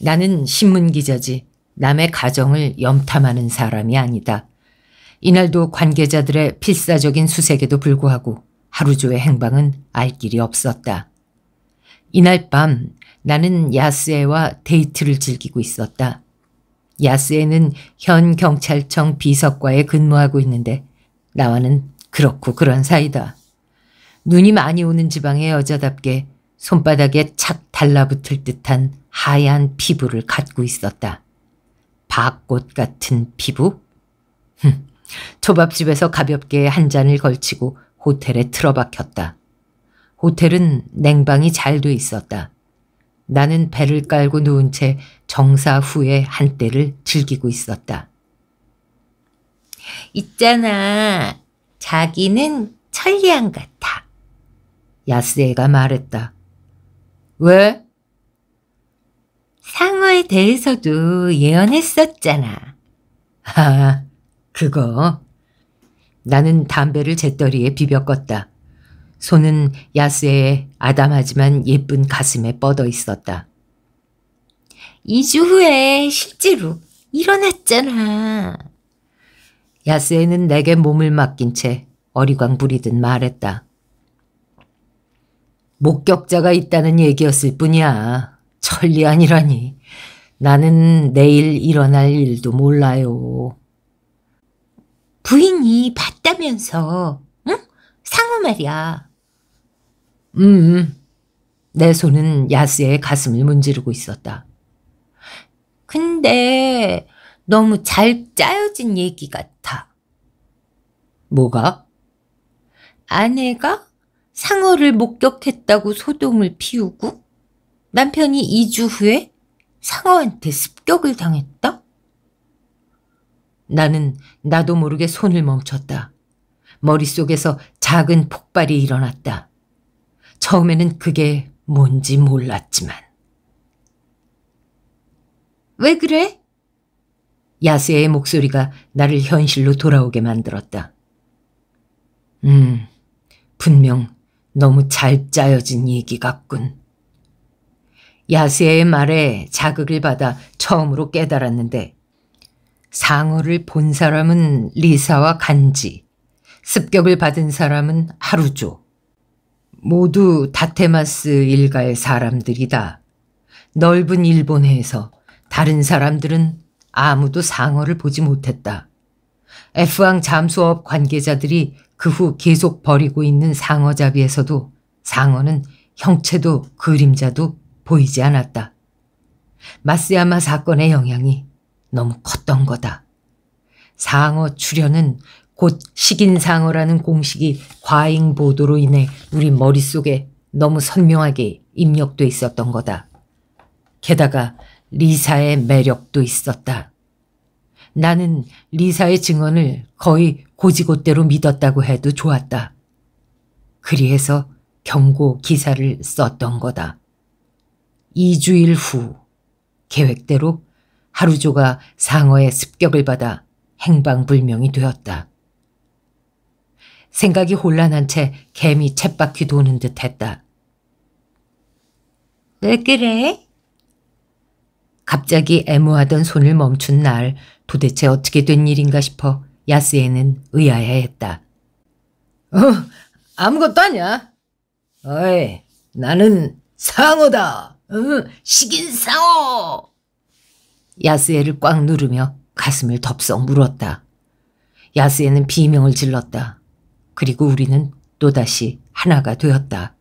나는 신문기자지 남의 가정을 염탐하는 사람이 아니다. 이날도 관계자들의 필사적인 수색에도 불구하고 하루조의 행방은 알 길이 없었다. 이날 밤 나는 야스에와 데이트를 즐기고 있었다. 야스에는 현 경찰청 비서과에 근무하고 있는데 나와는 그렇고 그런 사이다. 눈이 많이 오는 지방의 여자답게 손바닥에 착 달라붙을 듯한 하얀 피부를 갖고 있었다. 박꽃 같은 피부? 흠, 초밥집에서 가볍게 한 잔을 걸치고 호텔에 틀어박혔다. 호텔은 냉방이 잘 돼 있었다. 나는 배를 깔고 누운 채 정사 후에 한때를 즐기고 있었다. 있잖아. 자기는 천리안 같아. 야스에가 말했다. 왜? 상어에 대해서도 예언했었잖아. 하, 아, 그거. 나는 담배를 제떨이에 비벼 껐다. 손은 야스의 아담하지만 예쁜 가슴에 뻗어 있었다. 2주 후에 실제로 일어났잖아. 야스에는 내게 몸을 맡긴 채 어리광 부리듯 말했다. 목격자가 있다는 얘기였을 뿐이야. 천리 아니라니. 나는 내일 일어날 일도 몰라요. 부인이 봤다면서, 응? 상어 말이야. 음, 음, 내 손은 야스의 가슴을 문지르고 있었다. 근데 너무 잘 짜여진 얘기 같아. 뭐가? 아내가 상어를 목격했다고 소동을 피우고 남편이 2주 후에 상어한테 습격을 당했다? 나는 나도 모르게 손을 멈췄다. 머릿속에서 작은 폭발이 일어났다. 처음에는 그게 뭔지 몰랐지만. 왜 그래? 야세의 목소리가 나를 현실로 돌아오게 만들었다. 음, 분명 너무 잘 짜여진 얘기 같군. 야수의 말에 자극을 받아 처음으로 깨달았는데 상어를 본 사람은 리사와 간지, 습격을 받은 사람은 하루조. 모두 다테마스 일가의 사람들이다. 넓은 일본해에서 다른 사람들은 아무도 상어를 보지 못했다. F왕 잠수업 관계자들이 그후 계속 버리고 있는 상어잡이에서도 상어는 형체도 그림자도 보이지 않았다. 마스야마 사건의 영향이 너무 컸던 거다. 상어 출현은 곧 식인상어라는 공식이 과잉 보도로 인해 우리 머릿속에 너무 선명하게 입력돼 있었던 거다. 게다가 리사의 매력도 있었다. 나는 리사의 증언을 거의 고지고대로 믿었다고 해도 좋았다. 그리해서 경고 기사를 썼던 거다. 2주일 후 계획대로 하루조가 상어의 습격을 받아 행방불명이 되었다. 생각이 혼란한 채 개미 챗바퀴 도는 듯 했다. 왜 그래? 갑자기 애무하던 손을 멈춘 날 도대체 어떻게 된 일인가 싶어 야스에는 의아해했다. 어, 아무것도 아니야. 어이, 나는 상어다. 어, 식인 상어. 야스에를 꽉 누르며 가슴을 덥석 물었다. 야스에는 비명을 질렀다. 그리고 우리는 또다시 하나가 되었다.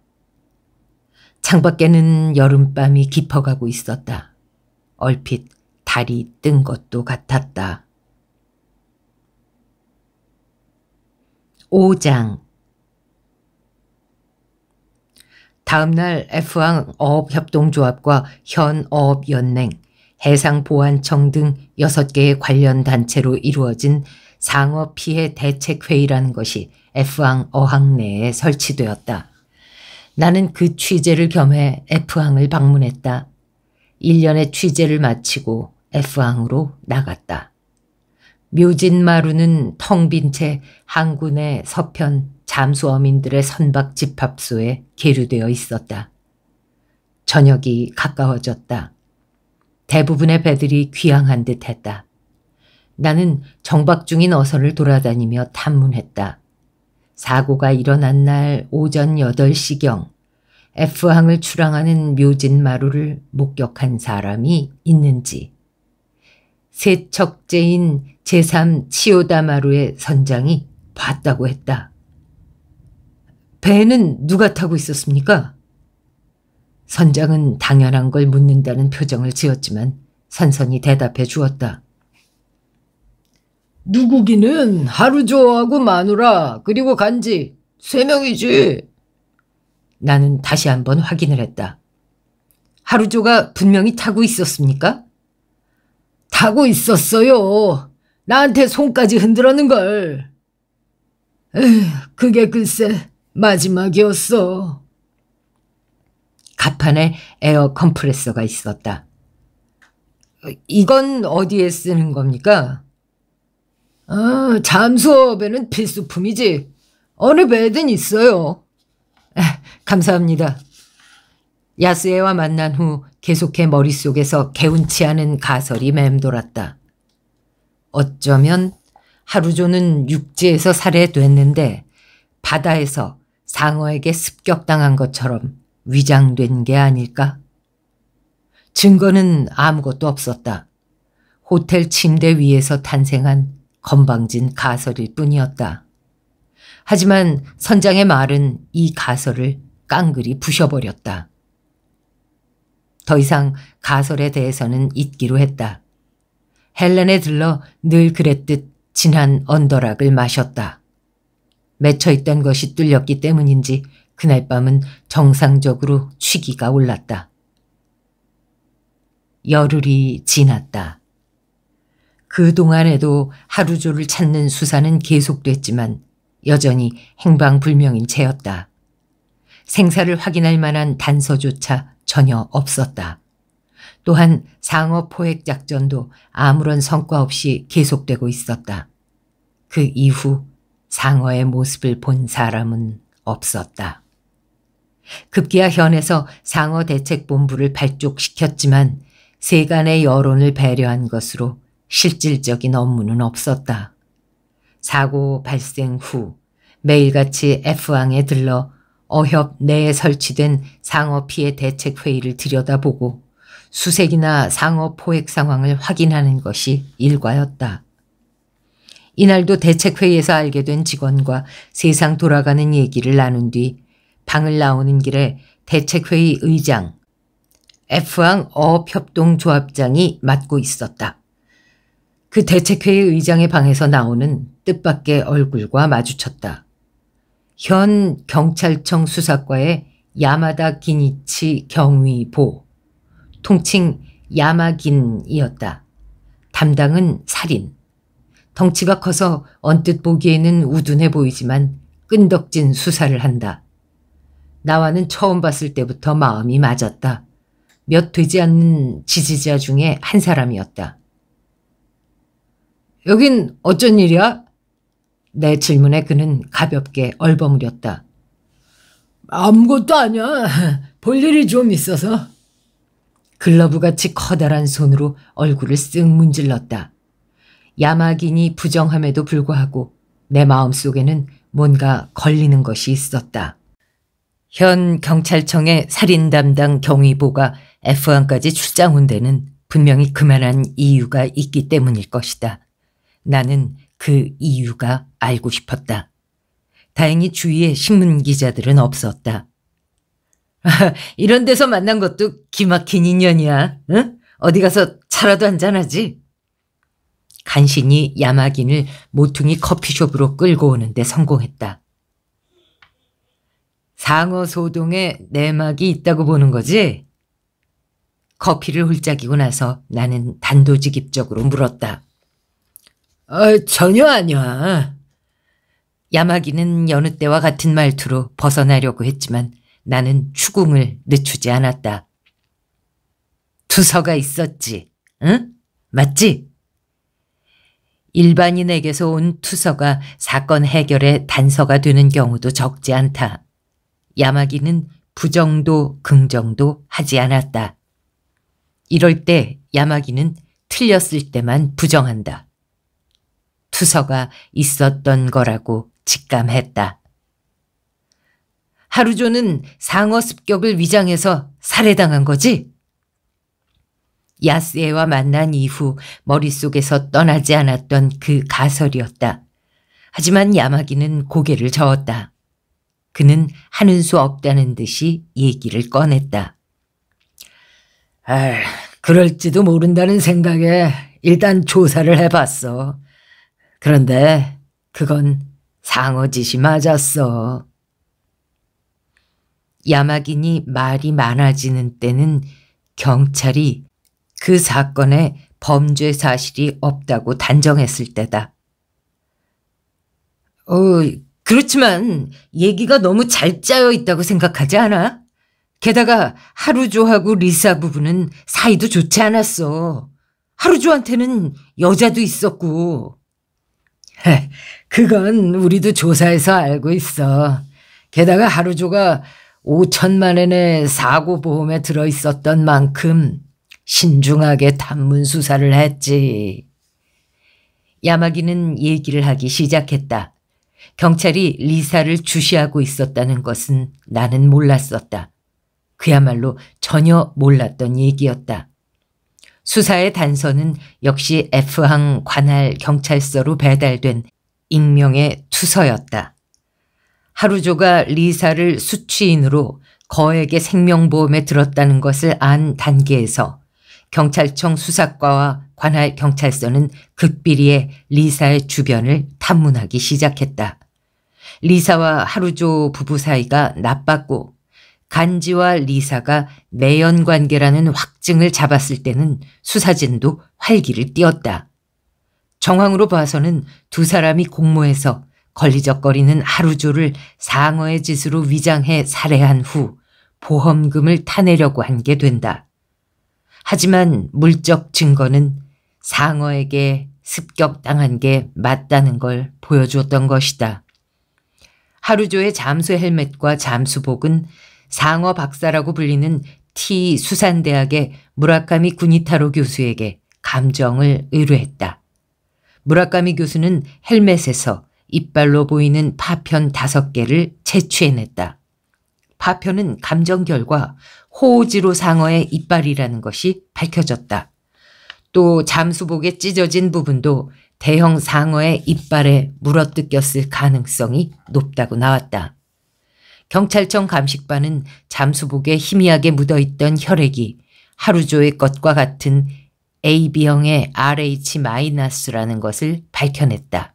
창밖에는 여름밤이 깊어가고 있었다. 얼핏 달이 뜬 것도 같았다. 5장 다음날 F항 어업협동조합과 현 어업연맹, 해상보안청 등 6개의 관련 단체로 이루어진 상업피해 대책회의라는 것이 F항 어항 내에 설치되었다. 나는 그 취재를 겸해 F항을 방문했다. 1년의 취재를 마치고 F항으로 나갔다. 묘진마루는 텅 빈채항군의 서편 잠수 어민들의 선박 집합소에 계류되어 있었다. 저녁이 가까워졌다. 대부분의 배들이 귀향한 듯 했다. 나는 정박 중인 어선을 돌아다니며 탐문했다. 사고가 일어난 날 오전 8시경 F항을 출항하는 묘진마루를 목격한 사람이 있는지 세척제인 제3 치오다마루의 선장이 봤다고 했다. 배는 누가 타고 있었습니까? 선장은 당연한 걸 묻는다는 표정을 지었지만 선선히 대답해 주었다. 누구기는 하루조하고 마누라 그리고 간지 세 명이지. 나는 다시 한번 확인을 했다. 하루조가 분명히 타고 있었습니까? 타고 있었어요. 나한테 손까지 흔들었는 걸. 에휴, 그게 글쎄 마지막이었어. 가판에 에어 컴프레서가 있었다. 어, 이건 어디에 쓰는 겁니까? 아, 잠수업에는 필수품이지. 어느 배든 있어요. 아, 감사합니다. 야스에와 만난 후 계속해 머릿속에서 개운치 않은 가설이 맴돌았다. 어쩌면 하루조는 육지에서 살해됐는데 바다에서 상어에게 습격당한 것처럼 위장된 게 아닐까? 증거는 아무것도 없었다. 호텔 침대 위에서 탄생한 건방진 가설일 뿐이었다. 하지만 선장의 말은 이 가설을 깡그리 부셔버렸다. 더 이상 가설에 대해서는 잊기로 했다. 헬렌에 들러 늘 그랬듯 진한 언더락을 마셨다. 맺혀있던 것이 뚫렸기 때문인지 그날 밤은 정상적으로 취기가 올랐다. 열흘이 지났다. 그동안에도 하루조를 찾는 수사는 계속됐지만 여전히 행방불명인 채였다. 생사를 확인할 만한 단서조차 전혀 없었다. 또한 상어 포획 작전도 아무런 성과 없이 계속되고 있었다. 그 이후 상어의 모습을 본 사람은 없었다. 급기야 현에서 상어 대책본부를 발족시켰지만 세간의 여론을 배려한 것으로 실질적인 업무는 없었다. 사고 발생 후 매일같이 F항에 들러 어협 내에 설치된 상어 피해 대책 회의를 들여다보고 수색이나 상어 포획 상황을 확인하는 것이 일과였다. 이날도 대책회의에서 알게 된 직원과 세상 돌아가는 얘기를 나눈 뒤 방을 나오는 길에 대책회의 의장, F항 어협동조합장이 맡고 있었다. 그 대책회의 의장의 방에서 나오는 뜻밖의 얼굴과 마주쳤다. 현 경찰청 수사과의 야마다 기니치 경위보, 통칭 야마긴이었다. 담당은 살인. 덩치가 커서 언뜻 보기에는 우둔해 보이지만 끈덕진 수사를 한다. 나와는 처음 봤을 때부터 마음이 맞았다. 몇 되지 않는 지지자 중에 한 사람이었다. 여긴 어쩐 일이야? 내 질문에 그는 가볍게 얼버무렸다. 아무것도 아니야. 볼 일이 좀 있어서. 글러브같이 커다란 손으로 얼굴을 쓱 문질렀다. 야마기니 부정함에도 불구하고 내 마음속에는 뭔가 걸리는 것이 있었다. 현 경찰청의 살인 담당 경위보가 F1까지 출장 온 데는 분명히 그만한 이유가 있기 때문일 것이다. 나는 그 이유가 알고 싶었다. 다행히 주위에 신문 기자들은 없었다. 이런 데서 만난 것도 기막힌 인연이야. 응? 어디 가서 차라도 한잔하지? 간신히 야마긴을 모퉁이 커피숍으로 끌고 오는데 성공했다. 상어 소동에 내막이 있다고 보는 거지? 커피를 홀짝이고 나서 나는 단도직입적으로 물었다. 어, 전혀 아니야. 야마기는 여느 때와 같은 말투로 벗어나려고 했지만 나는 추궁을 늦추지 않았다. 투서가 있었지. 응? 맞지? 일반인에게서 온 투서가 사건 해결의 단서가 되는 경우도 적지 않다. 야마기는 부정도 긍정도 하지 않았다. 이럴 때 야마기는 틀렸을 때만 부정한다. 투서가 있었던 거라고 직감했다. 하루조는 상어 습격을 위장해서 살해당한 거지? 야스에와 만난 이후 머릿속에서 떠나지 않았던 그 가설이었다. 하지만 야마기는 고개를 저었다. 그는 하는 수 없다는 듯이 얘기를 꺼냈다. 아, 그럴지도 모른다는 생각에 일단 조사를 해봤어. 그런데 그건 상어짓이 맞았어. 야마긴이 말이 많아지는 때는 경찰이 그 사건에 범죄 사실이 없다고 단정했을 때다. 어, 그렇지만 얘기가 너무 잘 짜여 있다고 생각하지 않아? 게다가 하루조하고 리사 부부는 사이도 좋지 않았어. 하루조한테는 여자도 있었고. 그건 우리도 조사해서 알고 있어. 게다가 하루조가 5천만 엔의 사고 보험에 들어있었던 만큼 신중하게 탐문 수사를 했지. 야마기는 얘기를 하기 시작했다. 경찰이 리사를 주시하고 있었다는 것은 나는 몰랐었다. 그야말로 전혀 몰랐던 얘기였다. 수사의 단서는 역시 F항 관할 경찰서로 배달된 익명의 투서였다. 하루조가 리사를 수취인으로 거액의 생명보험에 들었다는 것을 안 단계에서 경찰청 수사과와 관할 경찰서는 극비리에 리사의 주변을 탐문하기 시작했다. 리사와 하루조 부부 사이가 나빴고 간지와 리사가 매연 관계라는 확증을 잡았을 때는 수사진도 활기를 띄었다. 정황으로 봐서는 두 사람이 공모해서 걸리적거리는 하루조를 상어의 짓으로 위장해 살해한 후 보험금을 타내려고 한 게 된다. 하지만 물적 증거는 상어에게 습격당한 게 맞다는 걸 보여주었던 것이다. 하루조의 잠수 헬멧과 잠수복은 상어 박사라고 불리는 티 수산대학의 무라카미 군이타로 교수에게 감정을 의뢰했다. 무라카미 교수는 헬멧에서 이빨로 보이는 파편 다섯 개를 채취해냈다. 파편은 감정 결과 호우지로 상어의 이빨이라는 것이 밝혀졌다. 또 잠수복의 찢어진 부분도 대형 상어의 이빨에 물어뜯겼을 가능성이 높다고 나왔다. 경찰청 감식반은 잠수복에 희미하게 묻어있던 혈액이 하루조의 것과 같은 AB형의 RH-라는 것을 밝혀냈다.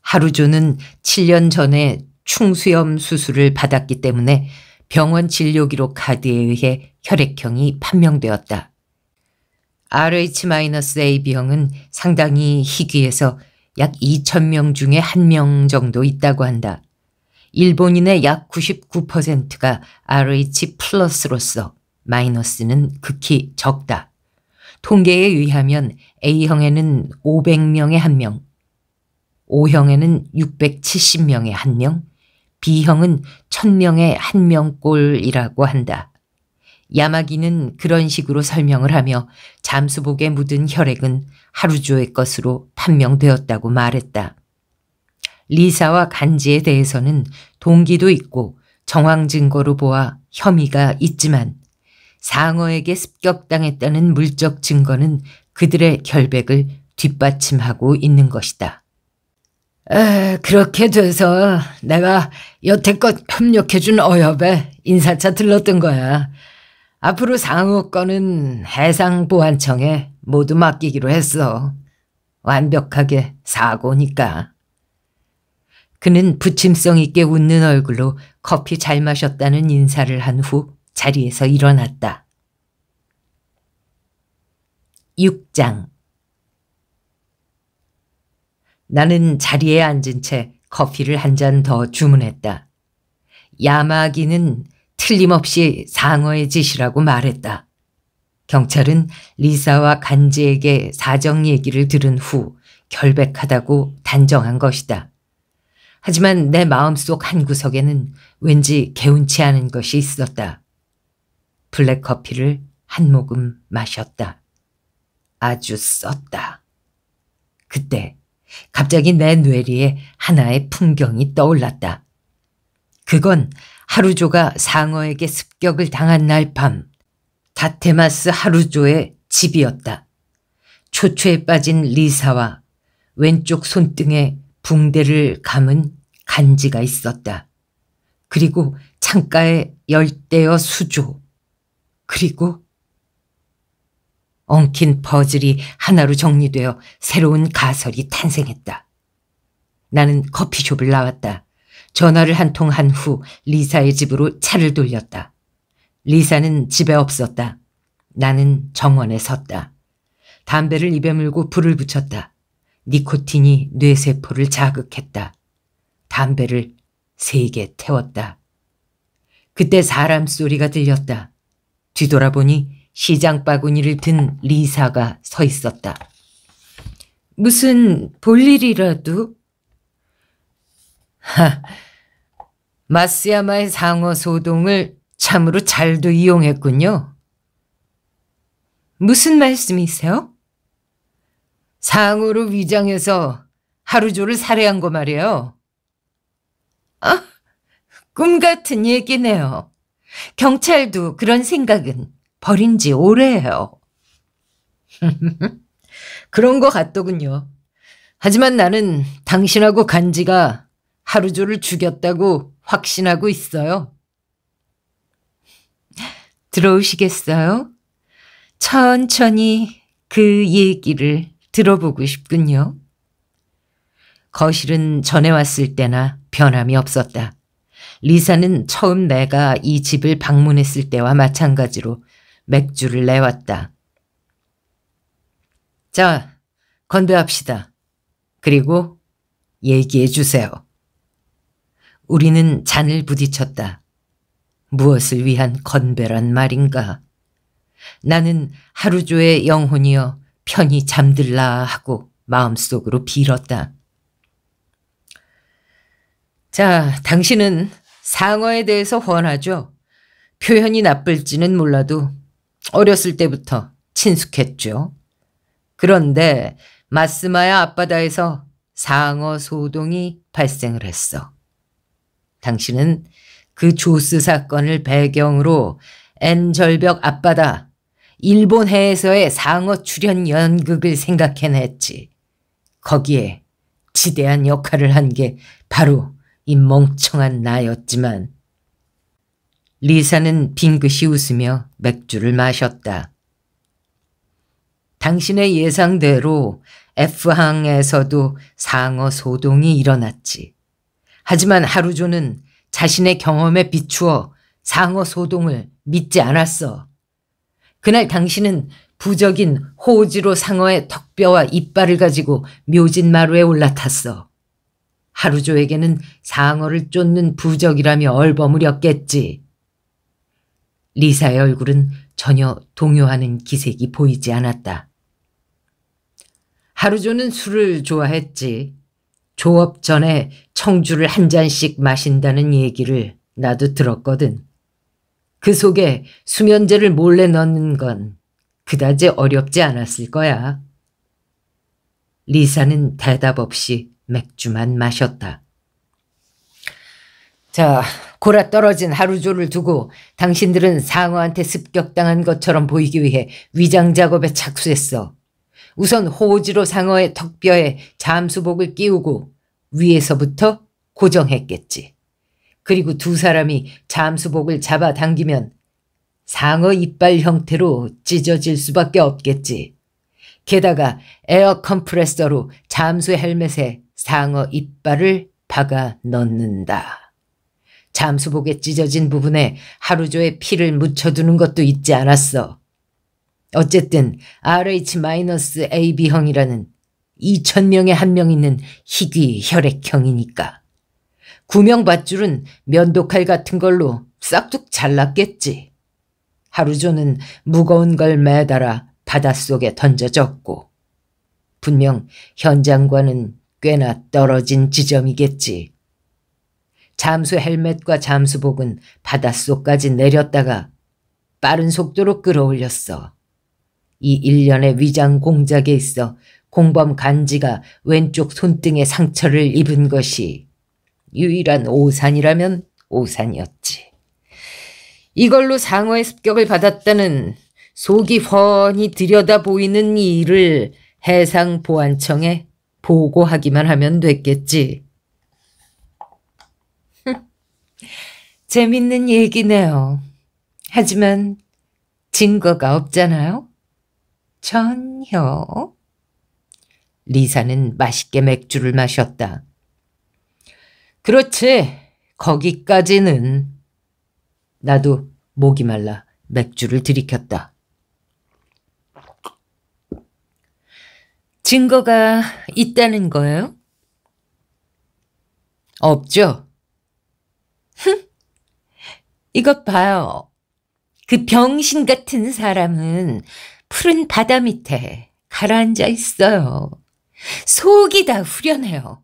하루조는 7년 전에 충수염 수술을 받았기 때문에 병원 진료 기록 카드에 의해 혈액형이 판명되었다. RH-AB형은 상당히 희귀해서 약 2,000명 중에 1명 정도 있다고 한다. 일본인의 약 99%가 RH 플러스로서 마이너스는 극히 적다. 통계에 의하면 A형에는 500명에 1명, O형에는 670명에 1명, B형은 1000명에 1명꼴이라고 한다. 야마기는 그런 식으로 설명을 하며 잠수복에 묻은 혈액은 하루조의 것으로 판명되었다고 말했다. 리사와 간지에 대해서는 동기도 있고 정황 증거로 보아 혐의가 있지만 상어에게 습격당했다는 물적 증거는 그들의 결백을 뒷받침하고 있는 것이다. 에, 아, 그렇게 돼서 내가 여태껏 협력해준 어협에 인사차 들렀던 거야. 앞으로 상어 건은 해상보안청에 모두 맡기기로 했어. 완벽하게 사고니까. 그는 부침성 있게 웃는 얼굴로 커피 잘 마셨다는 인사를 한 후 자리에서 일어났다. 6장 나는 자리에 앉은 채 커피를 한 잔 더 주문했다. 야마기는 틀림없이 상어의 짓이라고 말했다. 경찰은 리사와 간지에게 사정 얘기를 들은 후 결백하다고 단정한 것이다. 하지만 내 마음속 한구석에는 왠지 개운치 않은 것이 있었다. 블랙커피를 한 모금 마셨다. 아주 썼다. 그때 갑자기 내 뇌리에 하나의 풍경이 떠올랐다. 그건 하루조가 상어에게 습격을 당한 날 밤 다테마스 하루조의 집이었다. 초초에 빠진 리사와 왼쪽 손등에 붕대를 감은 간지가 있었다. 그리고 창가에 열대어 수조. 그리고 엉킨 퍼즐이 하나로 정리되어 새로운 가설이 탄생했다. 나는 커피숍을 나왔다. 전화를 한 통 한 후 리사의 집으로 차를 돌렸다. 리사는 집에 없었다. 나는 정원에 섰다. 담배를 입에 물고 불을 붙였다. 니코틴이 뇌세포를 자극했다. 담배를 세게 태웠다. 그때 사람 소리가 들렸다. 뒤돌아보니 시장 바구니를 든 리사가 서 있었다. 무슨 볼일이라도? 하, 마스야마의 상어 소동을 참으로 잘도 이용했군요. 무슨 말씀이세요? 상으로 위장해서 하루조를 살해한 거 말이에요. 아, 꿈 같은 얘기네요. 경찰도 그런 생각은 버린 지 오래예요. 그런 거 같더군요. 하지만 나는 당신하고 간지가 하루조를 죽였다고 확신하고 있어요. 들어오시겠어요? 천천히 그 얘기를 들어보고 싶군요. 거실은 전에 왔을 때나 변함이 없었다. 리사는 처음 내가 이 집을 방문했을 때와 마찬가지로 맥주를 내왔다. 자, 건배합시다. 그리고 얘기해 주세요. 우리는 잔을 부딪혔다. 무엇을 위한 건배란 말인가? 나는 하루 조의 영혼이여 편히 잠들라 하고 마음속으로 빌었다. 자, 당신은 상어에 대해서 훤하죠. 표현이 나쁠지는 몰라도 어렸을 때부터 친숙했죠. 그런데 마스마야 앞바다에서 상어 소동이 발생을 했어. 당신은 그 조스 사건을 배경으로 N절벽 앞바다 일본 해에서의 상어 출연 연극을 생각해냈지. 거기에 지대한 역할을 한 게 바로 이 멍청한 나였지만 리사는 빙긋이 웃으며 맥주를 마셨다. 당신의 예상대로 F항에서도 상어 소동이 일어났지. 하지만 하루조는 자신의 경험에 비추어 상어 소동을 믿지 않았어. 그날 당신은 부적인 호지로 상어의 턱뼈와 이빨을 가지고 묘진마루에 올라탔어. 하루조에게는 상어를 쫓는 부적이라며 얼버무렸겠지. 리사의 얼굴은 전혀 동요하는 기색이 보이지 않았다. 하루조는 술을 좋아했지. 조업 전에 청주를 한 잔씩 마신다는 얘기를 나도 들었거든. 그 속에 수면제를 몰래 넣는 건 그다지 어렵지 않았을 거야. 리사는 대답 없이 맥주만 마셨다. 자, 고라 떨어진 하루조를 두고 당신들은 상어한테 습격당한 것처럼 보이기 위해 위장 작업에 착수했어. 우선 호지로 상어의 턱뼈에 잠수복을 끼우고 위에서부터 고정했겠지. 그리고 두 사람이 잠수복을 잡아당기면 상어 이빨 형태로 찢어질 수밖에 없겠지. 게다가 에어 컴프레서로 잠수 헬멧에 상어 이빨을 박아 넣는다. 잠수복에 찢어진 부분에 하루조의 피를 묻혀두는 것도 있지 않았어. 어쨌든 RH-AB형이라는 2천명에 한명 있는 희귀 혈액형이니까. 구명밧줄은 면도칼 같은 걸로 싹둑 잘랐겠지. 하루조는 무거운 걸 매달아 바닷속에 던져졌고 분명 현장과는 꽤나 떨어진 지점이겠지. 잠수 헬멧과 잠수복은 바닷속까지 내렸다가 빠른 속도로 끌어올렸어. 이 일련의 위장 공작에 있어 공범 간지가 왼쪽 손등에 상처를 입은 것이 유일한 오산이라면 오산이었지. 이걸로 상어의 습격을 받았다는 속이 훤히 들여다 보이는 이 일을 해상보안청에 보고하기만 하면 됐겠지. 재밌는 얘기네요. 하지만 증거가 없잖아요. 전혀. 리사는 맛있게 맥주를 마셨다. 그렇지. 거기까지는. 나도 목이 말라 맥주를 들이켰다. 증거가 있다는 거예요? 없죠. 흥! 이것 봐요. 그 병신 같은 사람은 푸른 바다 밑에 가라앉아 있어요. 속이 다 후련해요.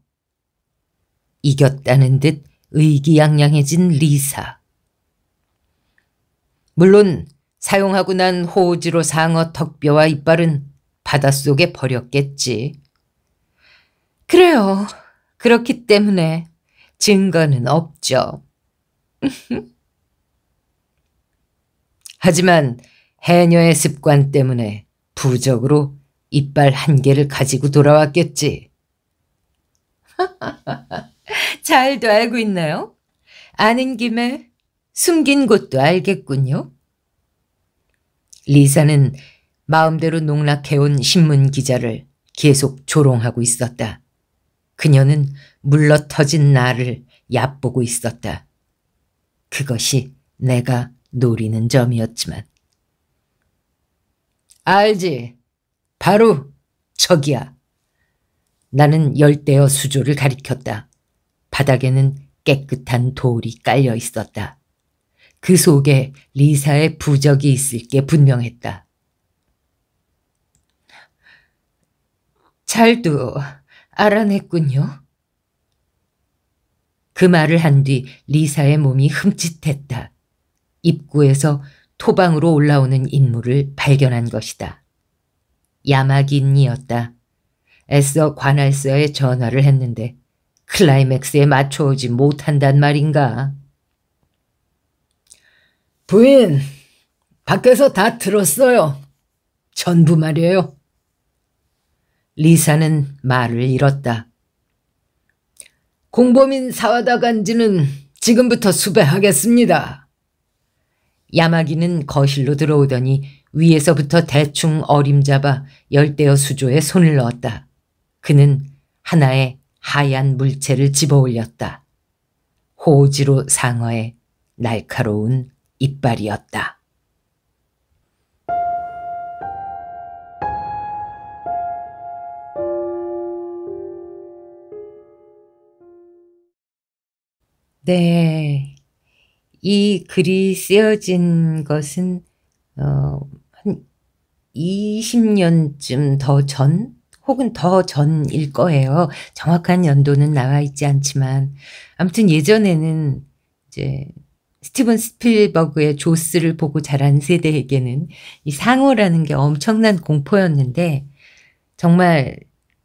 이겼다는 듯 의기양양해진 리사. 물론 사용하고 난 호우지로 상어 턱뼈와 이빨은 바닷속에 버렸겠지. 그래요. 그렇기 때문에 증거는 없죠. 하지만 해녀의 습관 때문에 부적으로 이빨 한 개를 가지고 돌아왔겠지. 잘도 알고 있나요? 아는 김에 숨긴 곳도 알겠군요. 리사는 마음대로 농락해온 신문 기자를 계속 조롱하고 있었다. 그녀는 물러터진 나를 얕보고 있었다. 그것이 내가 노리는 점이었지만. 알지. 바로 저기야. 나는 열대어 수조를 가리켰다. 바닥에는 깨끗한 돌이 깔려 있었다. 그 속에 리사의 부적이 있을 게 분명했다. 잘도 알아냈군요. 그 말을 한 뒤 리사의 몸이 흠칫했다. 입구에서 토방으로 올라오는 인물을 발견한 것이다. 야마긴이었다. 애써 관할서에 전화를 했는데 클라이맥스에 맞춰오지 못한단 말인가. 부인, 밖에서 다 들었어요. 전부 말이에요. 리사는 말을 잃었다. 공범인 사와다 간지는 지금부터 수배하겠습니다. 야마기는 거실로 들어오더니 위에서부터 대충 어림잡아 열대어 수조에 손을 넣었다. 그는 하나의 하얀 물체를 집어올렸다. 호지로 상어의 날카로운 이빨이었다. 네. 이 글이 쓰여진 것은, 어, 한 20년쯤 더 전? 혹은 더 전일 거예요. 정확한 연도는 나와 있지 않지만 아무튼 예전에는 이제 스티븐 스필버그의 조스를 보고 자란 세대에게는 이 상어라는 게 엄청난 공포였는데 정말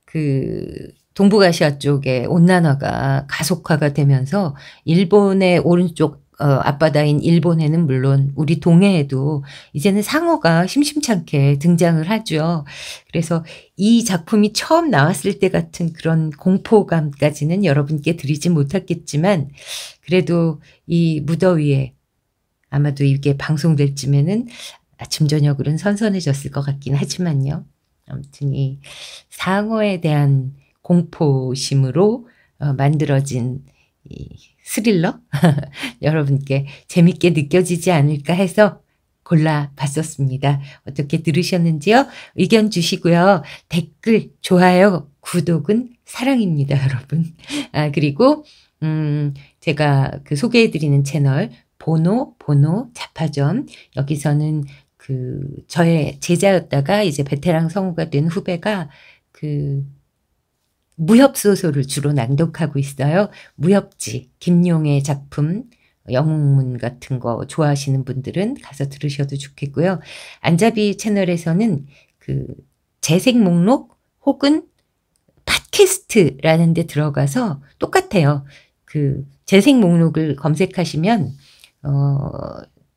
그 동북아시아 쪽의 온난화가 가속화가 되면서 일본의 오른쪽 어, 앞바다인 일본에는 물론 우리 동해에도 이제는 상어가 심심찮게 등장을 하죠. 그래서 이 작품이 처음 나왔을 때 같은 그런 공포감까지는 여러분께 드리지 못했겠지만 그래도 이 무더위에 아마도 이게 방송될 쯤에는 아침 저녁으로는 선선해졌을 것 같긴 하지만요. 아무튼 이 상어에 대한 공포심으로 어, 만들어진 이 스릴러 여러분께 재밌게 느껴지지 않을까 해서 골라봤었습니다. 어떻게 들으셨는지요? 의견 주시고요. 댓글, 좋아요, 구독은 사랑입니다, 여러분. 아, 그리고, 음, 제가 그 소개해드리는 채널, 보노, 보노, 자파점. 여기서는 그, 저의 제자였다가 이제 베테랑 성우가 된 후배가 그 무협소설을 주로 낭독하고 있어요. 무협지, 김용의 작품, 영웅문 같은 거 좋아하시는 분들은 가서 들으셔도 좋겠고요. 안자비 채널에서는 그 재생 목록 혹은 팟캐스트라는 데 들어가서 똑같아요. 그 재생 목록을 검색하시면 어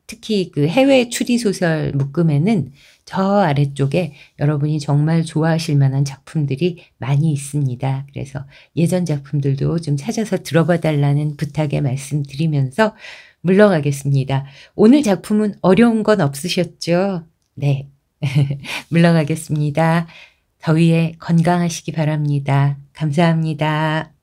특히 그 해외 추리 소설 묶음에는 저 아래쪽에 여러분이 정말 좋아하실 만한 작품들이 많이 있습니다. 그래서 예전 작품들도 좀 찾아서 들어봐 달라는 부탁의 말씀 드리면서 물러가겠습니다. 오늘 작품은 어려운 건 없으셨죠? 네. 물러가겠습니다. 더위에 건강하시기 바랍니다. 감사합니다.